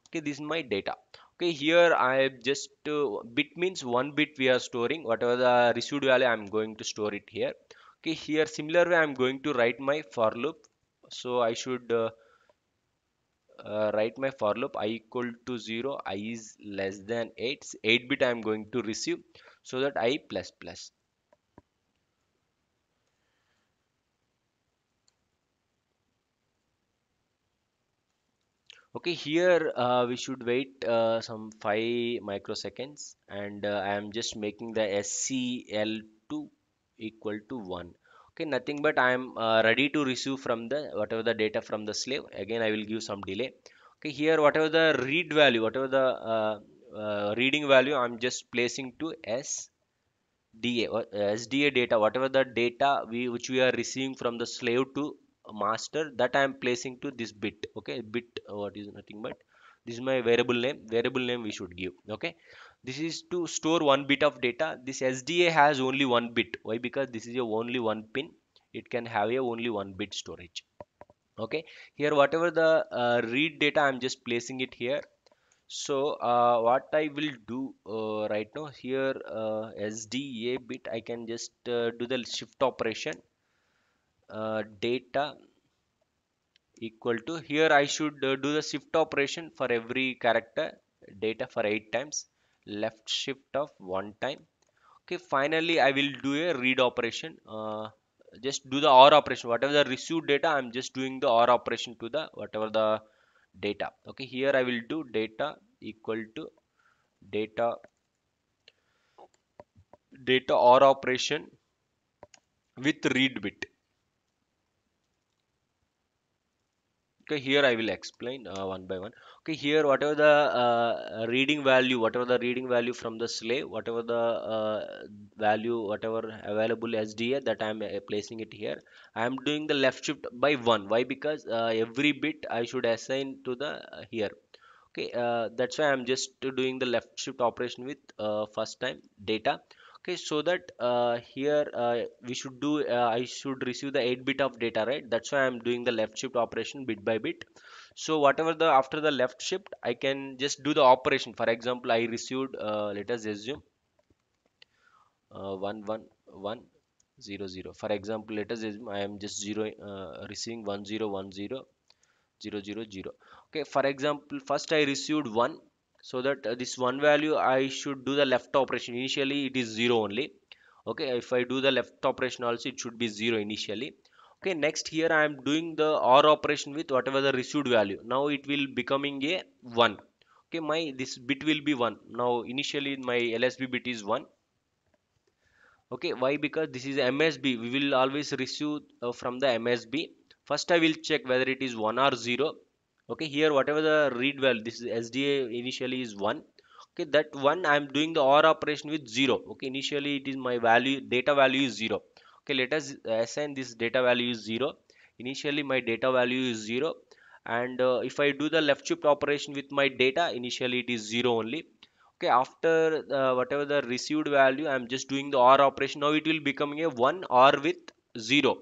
okay this is my data okay here i have just bit means one bit we are storing whatever the received value i'm going to store it here okay here similar way i'm going to write my for loop so i should uh, uh, write my for loop i equal to 0 i is less than 8 8 bit i am going to receive so that i plus plus okay here uh, we should wait uh, some 5 microseconds and uh, I am just making the SCL equal to 1 okay nothing but i am uh, ready to receive from the whatever the data from the slave again i will give some delay okay here whatever the read value whatever the uh, uh, reading value i'm just placing to s da uh, sda data whatever the data we which we are receiving from the slave to master that i am placing to this bit okay bit uh, what is nothing but this is my variable name variable name we should give okay this is to store one bit of data this sda has only one bit why because this is your only one pin it can have a only one bit storage okay here whatever the uh, read data i'm just placing it here so uh, what i will do uh, right now here uh, sda bit i can just uh, do the shift operation uh, data equal to here i should do the shift operation for every character data for eight times left shift of one time okay finally I will do a read operation uh, just do the OR operation whatever the received data I'm just doing the OR operation to the whatever the data okay here I will do data equal to data data OR operation with read bit okay here i will explain uh, one by one okay here whatever the uh, reading value whatever the reading value from the slave whatever the uh, value whatever available SDA that i am uh, placing it here i am doing the left shift by one why because uh, every bit i should assign to the uh, here okay that's why i'm just doing the left shift operation with first time data okay so that uh, here uh, we should do uh, i should receive the 8 bit of data right that's why i'm doing the left shift operation bit by bit so whatever the after the left shift i can just do the operation for example i received uh, let us assume uh, 1 1 1 0 0 for example let us assume i am just 0 uh, receiving 1 0 1 0 0 0 0 okay for example first i received 1 so that uh, this one value I should do the left operation initially it is 0 only okay if I do the left operation also it should be 0 initially okay next here I am doing the OR operation with whatever the received value now it will becoming a 1 okay my this bit will be 1 now initially my LSB bit is 1 okay why because this is MSB we will always receive uh, from the MSB first I will check whether it is 1 or 0 okay here whatever the read value this is sda initially is 1 okay that one i am doing the or operation with 0 okay initially it is my value data value is 0 okay let us assign this data value is 0 initially my data value is 0 and uh, if i do the left shift operation with my data initially it is 0 only okay after uh, whatever the received value i am just doing the or operation now it will become a 1 or with 0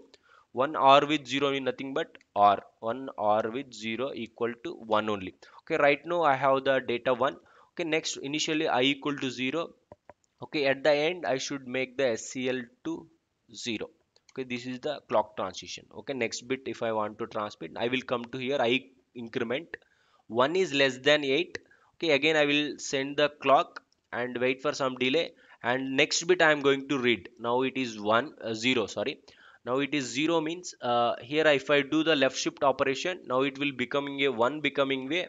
1 or with 0 means nothing but or 1 or with 0 equal to 1 only okay right now i have the data 1 okay next initially i equal to 0 okay at the end i should make the scl to 0 okay this is the clock transition okay next bit if i want to transmit i will come to here i increment 1 is less than 8 okay again i will send the clock and wait for some delay and next bit i am going to read now it is 1 uh, 0 sorry now it is 0 means uh, here if I do the left shift operation now it will becoming a 1 becoming a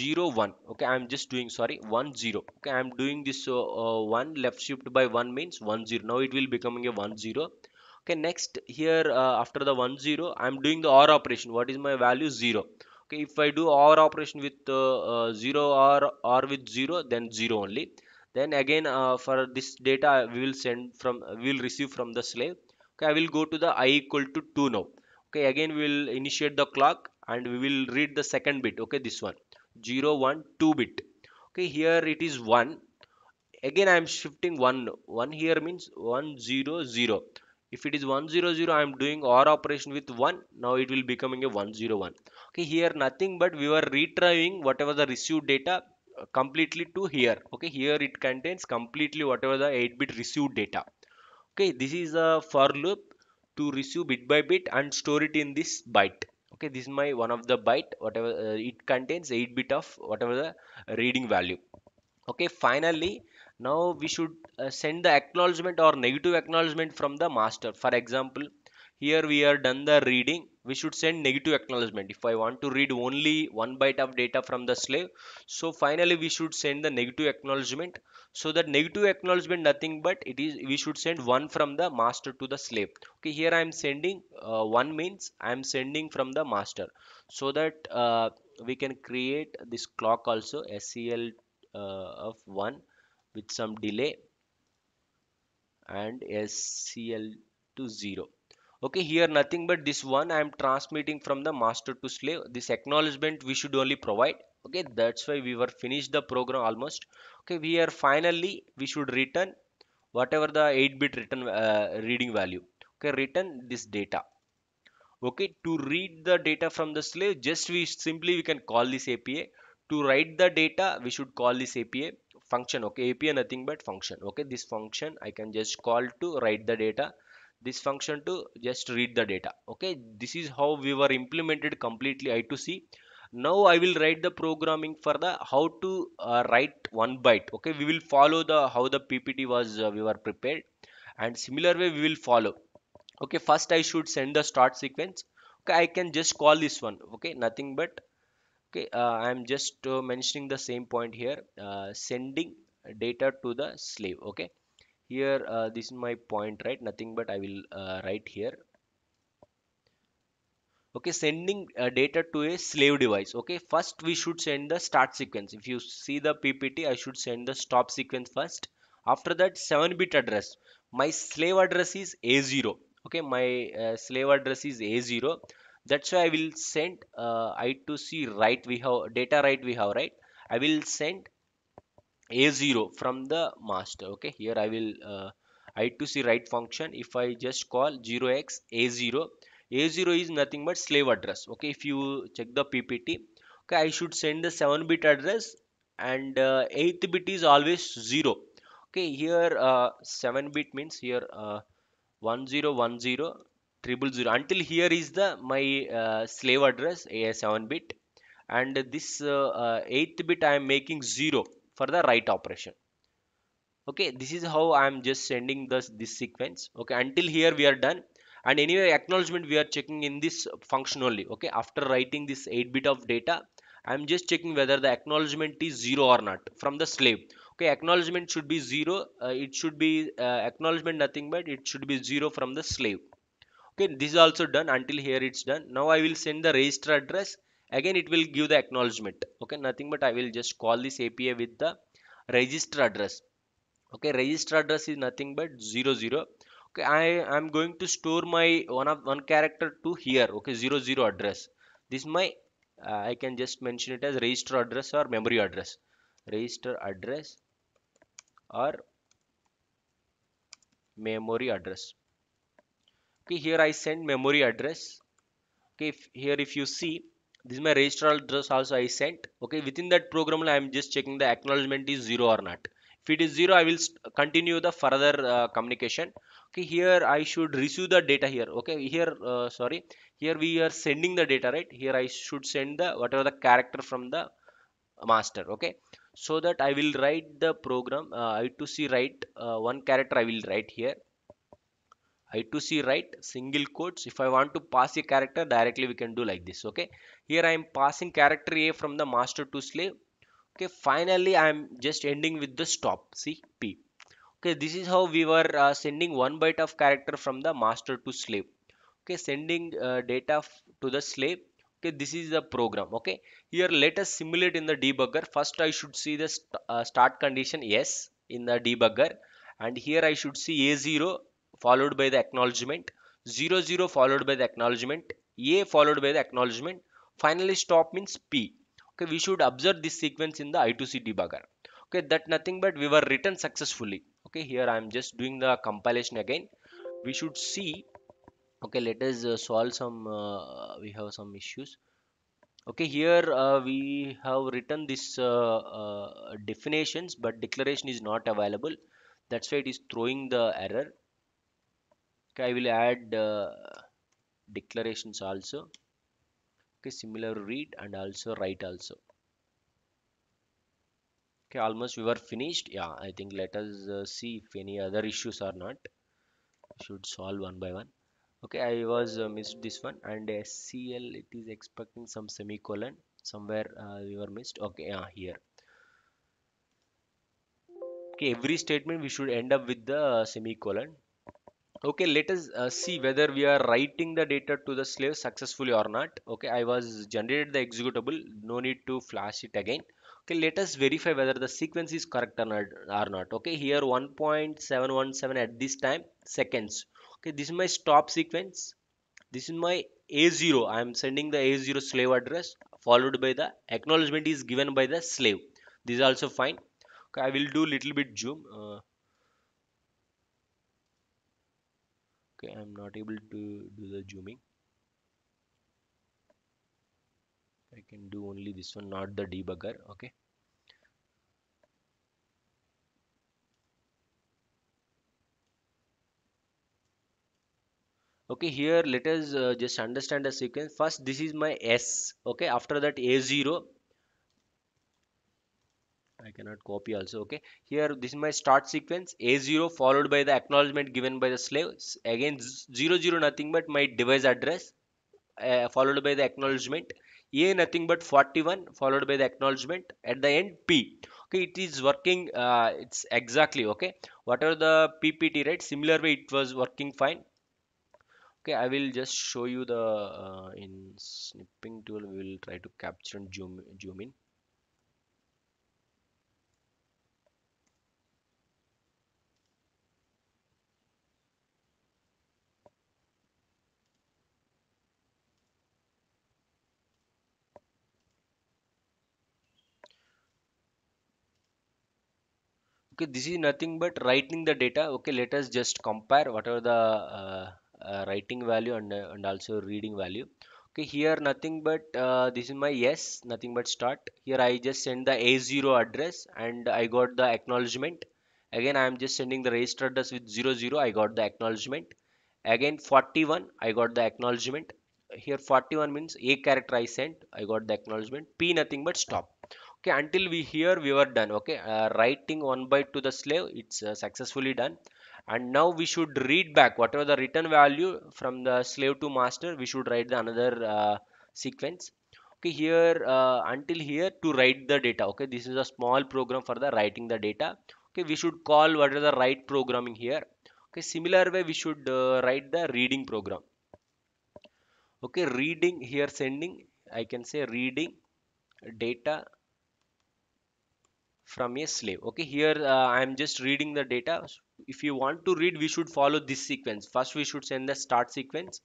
0 1 okay I'm just doing sorry 1 0 okay I'm doing this uh, uh, 1 left shift by 1 means 1 0 now it will becoming a 1 0 okay next here uh, after the 1 0 I'm doing the OR operation what is my value 0 okay if I do OR operation with uh, uh, 0 or OR with 0 then 0 only then again for this data we will send from we will receive from the slave okay i will go to the i equal to 2 now okay again we will initiate the clock and we will read the second bit okay this one 0 1 2 bit okay here it is 1 again i am shifting 1 1 here means 1 0 0 if it is 1 0 0 i am doing or operation with 1 now it will becoming a 1 0 1 okay here nothing but we were retrieving whatever the received data uh, completely to here okay here it contains completely whatever the 8 bit received data okay this is a for loop to receive bit by bit and store it in this byte okay this is my one of the byte whatever uh, it contains 8 bit of whatever the reading value okay finally now we should uh, send the acknowledgement or negative acknowledgement from the master for example here we are done the reading we should send negative acknowledgement if i want to read only one byte of data from the slave so finally we should send the negative acknowledgement so that negative acknowledgement nothing but it is we should send one from the master to the slave okay here i am sending uh, one means i am sending from the master so that uh, we can create this clock also sel uh, of one with some delay and scl to zero okay here nothing but this one i am transmitting from the master to slave this acknowledgement we should only provide okay that's why we were finished the program almost okay we are finally we should return whatever the 8 bit written uh, reading value okay return this data okay to read the data from the slave just we simply we can call this apa to write the data we should call this apa function okay apa nothing but function okay this function i can just call to write the data this function to just read the data okay this is how we were implemented completely i to c now i will write the programming for the how to uh, write one byte okay we will follow the how the ppt was uh, we were prepared and similar way we will follow okay first i should send the start sequence okay i can just call this one okay nothing but okay uh, i am just uh, mentioning the same point here uh, sending data to the slave okay here uh, this is my point right nothing but i will uh, write here okay sending uh, data to a slave device okay first we should send the start sequence if you see the ppt i should send the stop sequence first after that 7 bit address my slave address is a0 okay my uh, slave address is a0 that's why i will send uh, i to c right we have data right we have right i will send a0 from the master okay here i will uh, i2c write function if i just call 0x a0 a0 is nothing but slave address okay if you check the ppt okay i should send the 7 bit address and uh, 8 bit is always 0 okay here uh, 7 bit means here uh, 1010 triple zero until here is the my uh, slave address a7 bit and this uh, uh 8 bit i am making 0 for the write operation okay this is how i am just sending this this sequence okay until here we are done and anyway acknowledgement we are checking in this function only okay after writing this 8 bit of data i am just checking whether the acknowledgement is 0 or not from the slave okay acknowledgement should be 0 uh, it should be uh, acknowledgement nothing but it should be 0 from the slave okay this is also done until here it's done now i will send the register address again it will give the acknowledgement okay nothing but i will just call this api with the register address okay register address is nothing but 00 okay i am going to store my one of one character to here okay 00 address this my uh, i can just mention it as register address or memory address register address or memory address okay here i send memory address okay if, here if you see this is my register address also I sent okay within that program I'm just checking the acknowledgement is zero or not if it is zero I will continue the further uh, communication okay here I should receive the data here okay here uh, sorry here we are sending the data right here I should send the whatever the character from the master okay so that I will write the program uh, I to see write uh, one character I will write here I2C right single quotes if I want to pass a character directly we can do like this okay here I am passing character A from the master to slave okay finally I am just ending with the stop see P okay this is how we were uh, sending one byte of character from the master to slave okay sending uh, data to the slave okay this is the program okay here let us simulate in the debugger first I should see the st uh, start condition yes in the debugger and here I should see A0 followed by the acknowledgement 0 0 followed by the acknowledgement a followed by the acknowledgement finally stop means p okay we should observe this sequence in the i2c debugger okay that nothing but we were written successfully okay here i am just doing the compilation again we should see okay let us uh, solve some uh, we have some issues okay here uh, we have written this uh, uh, definitions but declaration is not available that's why it is throwing the error okay i will add uh, declarations also okay similar read and also write also okay almost we were finished yeah i think let us uh, see if any other issues are not should solve one by one okay i was uh, missed this one and scl it is expecting some semicolon somewhere uh, we were missed okay yeah here okay every statement we should end up with the semicolon okay let us uh, see whether we are writing the data to the slave successfully or not okay i was generated the executable no need to flash it again okay let us verify whether the sequence is correct or not, or not. okay here 1.717 at this time seconds okay this is my stop sequence this is my a0 i am sending the a0 slave address followed by the acknowledgement is given by the slave this is also fine okay i will do little bit zoom uh, okay I'm not able to do the zooming I can do only this one not the debugger okay okay here let us uh, just understand the sequence first this is my s okay after that a0 I cannot copy also okay here this is my start sequence A0 followed by the acknowledgement given by the slaves again 00, zero nothing but my device address uh, followed by the acknowledgement A nothing but 41 followed by the acknowledgement at the end P okay it is working uh, it's exactly okay What are the PPT right similar way it was working fine okay I will just show you the uh, in snipping tool we will try to capture and zoom zoom in okay this is nothing but writing the data okay let us just compare whatever the uh, uh, writing value and, uh, and also reading value okay here nothing but uh, this is my yes nothing but start here i just send the a0 address and i got the acknowledgement again i am just sending the register address with 00 i got the acknowledgement again 41 i got the acknowledgement here 41 means a character i sent i got the acknowledgement p nothing but stop okay until we here we were done okay uh, writing one byte to the slave it's uh, successfully done and now we should read back whatever the return value from the slave to master we should write the another uh, sequence okay here uh, until here to write the data okay this is a small program for the writing the data okay we should call what is the write programming here okay similar way we should uh, write the reading program okay reading here sending i can say reading data from a slave okay here uh, i am just reading the data if you want to read we should follow this sequence first we should send the start sequence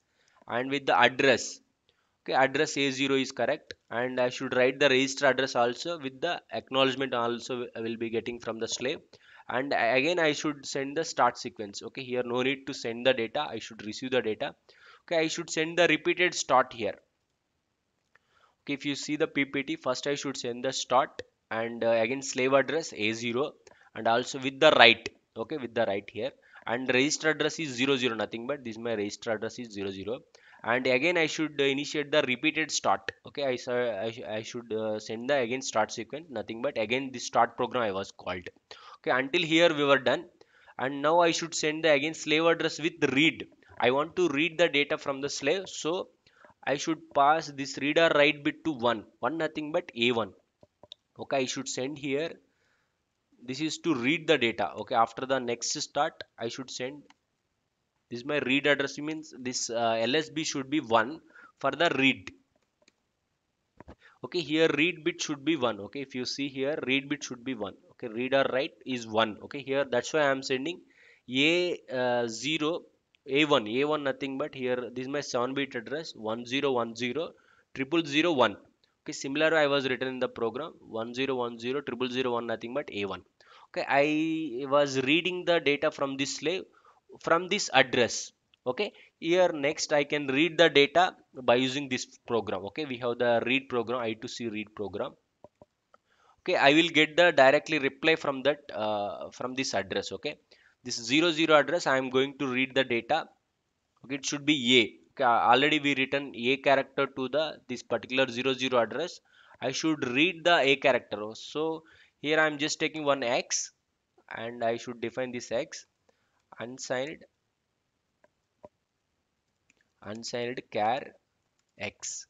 and with the address okay address a0 is correct and i should write the register address also with the acknowledgement also i will be getting from the slave and again i should send the start sequence okay here no need to send the data i should receive the data okay i should send the repeated start here okay if you see the ppt first i should send the start and uh, again slave address a0 and also with the right okay with the right here and register address is 00 nothing but this my register address is 00 and again i should uh, initiate the repeated start okay i i, I should uh, send the again start sequence nothing but again this start program i was called okay until here we were done and now i should send the again slave address with read i want to read the data from the slave so i should pass this read or write bit to 1 1 nothing but a1 okay I should send here this is to read the data okay after the next start I should send this my read address means this uh, LSB should be 1 for the read okay here read bit should be 1 okay if you see here read bit should be 1 okay read or write is 1 okay here that's why I am sending A0 a1 a1 nothing but here this is my 7 bit address one zero one zero triple zero one. 0001 okay similar i was written in the program 01 nothing but a1 okay i was reading the data from this slave from this address okay here next i can read the data by using this program okay we have the read program i2c read program okay i will get the directly reply from that uh, from this address okay this 00 address i am going to read the data okay it should be a already we written a character to the this particular 00 address I should read the a character so here I'm just taking one X and I should define this X unsigned unsigned char X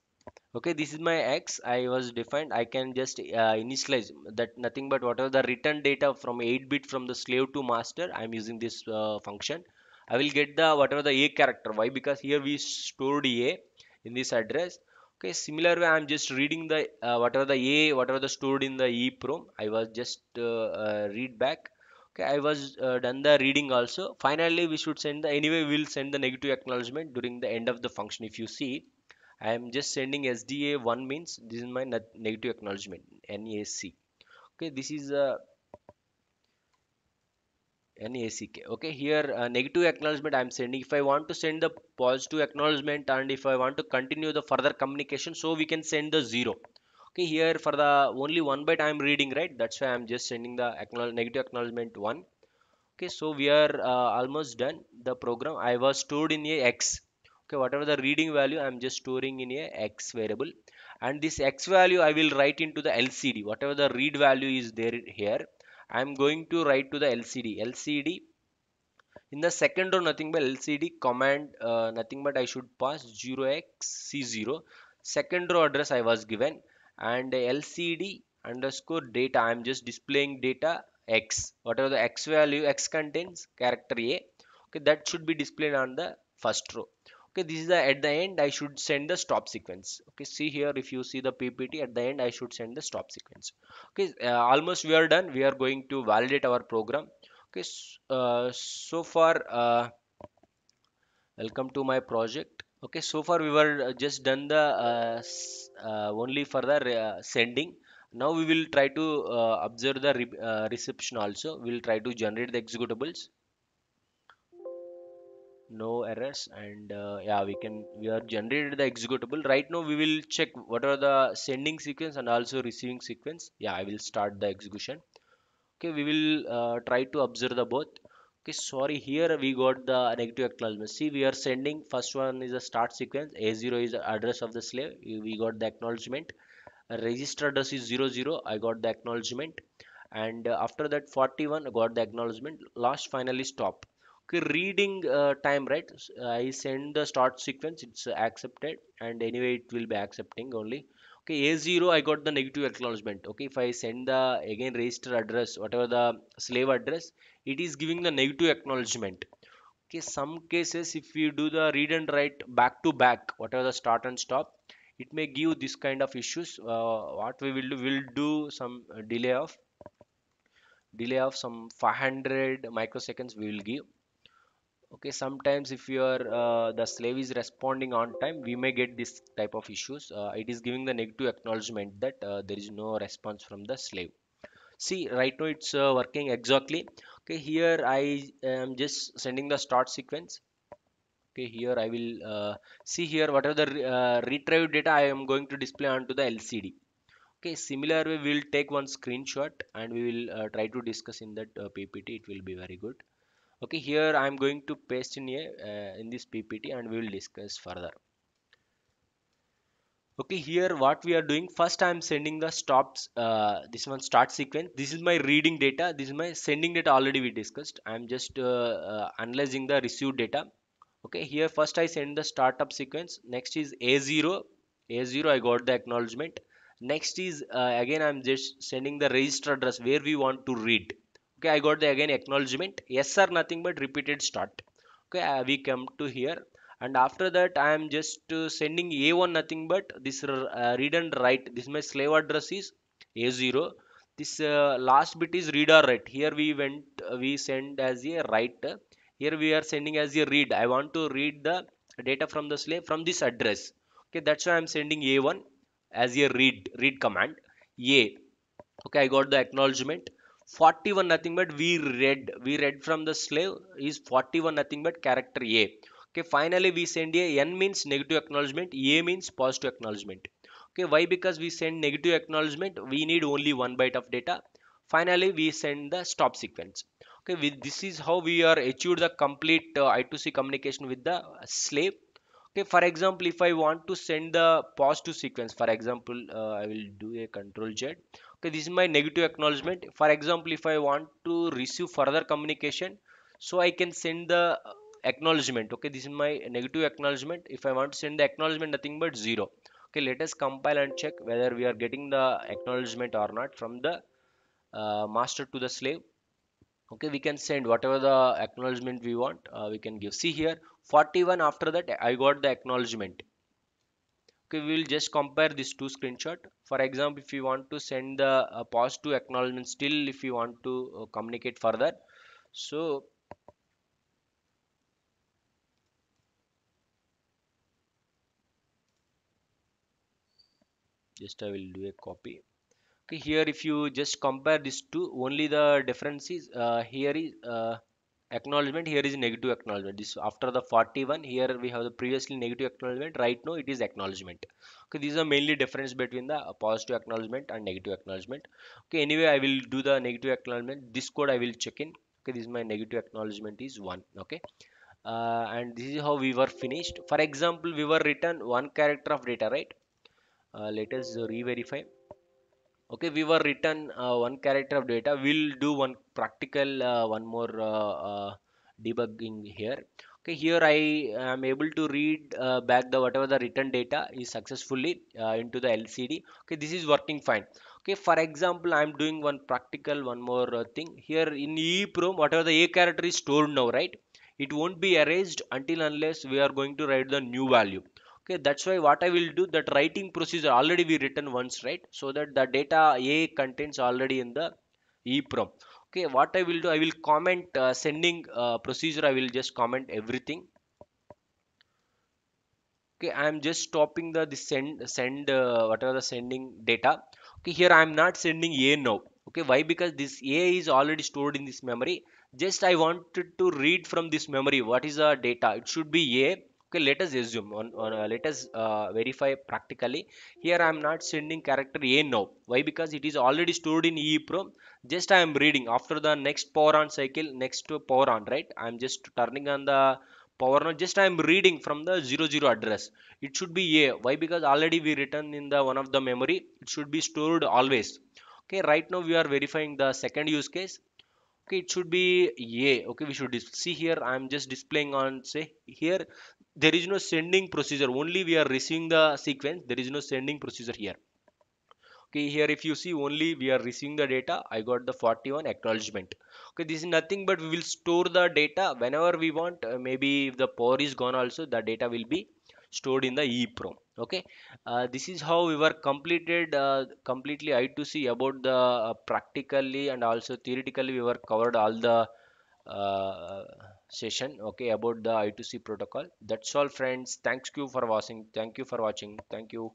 okay this is my X I was defined I can just uh, initialize that nothing but whatever the written data from 8 bit from the slave to master I'm using this uh, function I will get the whatever the a character why because here we stored a in this address okay similar way I'm just reading the uh, whatever the a whatever the stored in the EEPROM I was just uh, uh, read back okay I was uh, done the reading also finally we should send the anyway we'll send the negative acknowledgement during the end of the function if you see I am just sending SDA1 means this is my negative acknowledgement NAC okay this is a uh, NACK okay here uh, negative acknowledgement I'm sending if I want to send the positive acknowledgement and if I want to continue the further communication so we can send the zero okay here for the only one byte I'm reading right that's why I'm just sending the acknowledge negative acknowledgement one okay so we are uh, almost done the program I was stored in a X okay whatever the reading value I'm just storing in a X variable and this X value I will write into the LCD whatever the read value is there here I'm going to write to the LCD LCD in the second row nothing but LCD command uh, nothing but I should pass 0xC0 second row address I was given and LCD underscore data I'm just displaying data X whatever the X value X contains character A okay that should be displayed on the first row okay this is the at the end i should send the stop sequence okay see here if you see the ppt at the end i should send the stop sequence okay uh, almost we are done we are going to validate our program okay uh, so far uh, welcome to my project okay so far we were uh, just done the uh, uh, only for the sending now we will try to observe the re reception also we'll try to generate the executables no errors and uh, yeah we can we are generated the executable right now we will check what are the sending sequence and also receiving sequence yeah i will start the execution okay we will uh, try to observe the both okay sorry here we got the negative acknowledgement see we are sending first one is a start sequence a0 is the address of the slave we got the acknowledgement register address is 00 i got the acknowledgement and uh, after that 41 got the acknowledgement last finally stop okay reading uh, time right uh, i send the start sequence it's accepted and anyway it will be accepting only okay a0 i got the negative acknowledgement okay if i send the again register address whatever the slave address it is giving the negative acknowledgement okay some cases if you do the read and write back to back whatever the start and stop it may give this kind of issues uh, what we will do will do some delay of delay of some 500 microseconds we will give okay sometimes if your uh, the slave is responding on time we may get this type of issues uh, it is giving the negative acknowledgement that uh, there is no response from the slave see right now it's uh, working exactly okay here i am just sending the start sequence okay here i will uh, see here whatever the uh, retrieved data i am going to display onto the lcd okay similar way we will take one screenshot and we will try to discuss in that ppt it will be very good okay here i am going to paste in here uh, in this ppt and we will discuss further okay here what we are doing first i am sending the stops uh, this one start sequence this is my reading data this is my sending data already we discussed i am just uh, uh, analyzing the received data okay here first i send the startup sequence next is a0 a0 i got the acknowledgement next is uh, again i'm just sending the register address where we want to read okay i got the again acknowledgement yes sir. nothing but repeated start okay uh, we come to here and after that i am just uh, sending a1 nothing but this uh, read and write this my slave address is a0 this uh, last bit is read or write here we went uh, we send as a write here we are sending as a read i want to read the data from the slave from this address okay that's why i'm sending a1 as a read read command a okay i got the acknowledgement 41 nothing but we read we read from the slave is 41 nothing but character a okay finally we send a n means negative acknowledgement a means positive acknowledgement okay why because we send negative acknowledgement we need only one byte of data finally we send the stop sequence okay with this is how we are achieved the complete uh, i2c communication with the slave okay for example if i want to send the positive sequence for example uh, i will do a control z okay this is my negative acknowledgement for example if i want to receive further communication so i can send the uh, acknowledgement okay this is my negative acknowledgement if i want to send the acknowledgement nothing but zero okay let us compile and check whether we are getting the acknowledgement or not from the uh, master to the slave okay we can send whatever the acknowledgement we want uh, we can give see here 41 after that i got the acknowledgement okay we will just compare these two screenshot for example if you want to send the uh, to acknowledgement still if you want to uh, communicate further so just I will do a copy okay here if you just compare these two only the difference is uh, here is uh, acknowledgement here is negative acknowledgement this after the 41 here we have the previously negative acknowledgement right now it is acknowledgement okay these are mainly difference between the uh, positive acknowledgement and negative acknowledgement okay anyway i will do the negative acknowledgement this code i will check in okay this is my negative acknowledgement is one okay uh, and this is how we were finished for example we were written one character of data right uh, let us re-verify okay we were written uh, one character of data we'll do one practical uh, one more uh, uh debugging here okay here i am able to read uh, back the whatever the written data is successfully uh, into the lcd okay this is working fine okay for example i am doing one practical one more thing here in EEPROM whatever the a character is stored now right it won't be erased until unless we are going to write the new value okay that's why what i will do that writing procedure already we written once right so that the data a contains already in the EEPROM okay what i will do i will comment uh, sending uh, procedure i will just comment everything okay i am just stopping the, the send send uh, whatever the sending data okay here i am not sending a now okay why because this a is already stored in this memory just i wanted to read from this memory what is the data it should be a okay let us assume on, on uh, let us uh, verify practically here i am not sending character a now why because it is already stored in EEPROM just i am reading after the next power on cycle next to power on right i am just turning on the power on just i am reading from the 00 address it should be a why because already we written in the one of the memory it should be stored always okay right now we are verifying the second use case okay it should be a okay we should see here i'm just displaying on say here there is no sending procedure only we are receiving the sequence there is no sending procedure here okay here if you see only we are receiving the data i got the 41 acknowledgement okay this is nothing but we will store the data whenever we want uh, maybe if the power is gone also the data will be stored in the EEPROM okay uh, this is how we were completed uh, completely I2C about the uh, practically and also theoretically we were covered all the uh, session okay about the i2c protocol that's all friends thanks you for watching thank you for watching thank you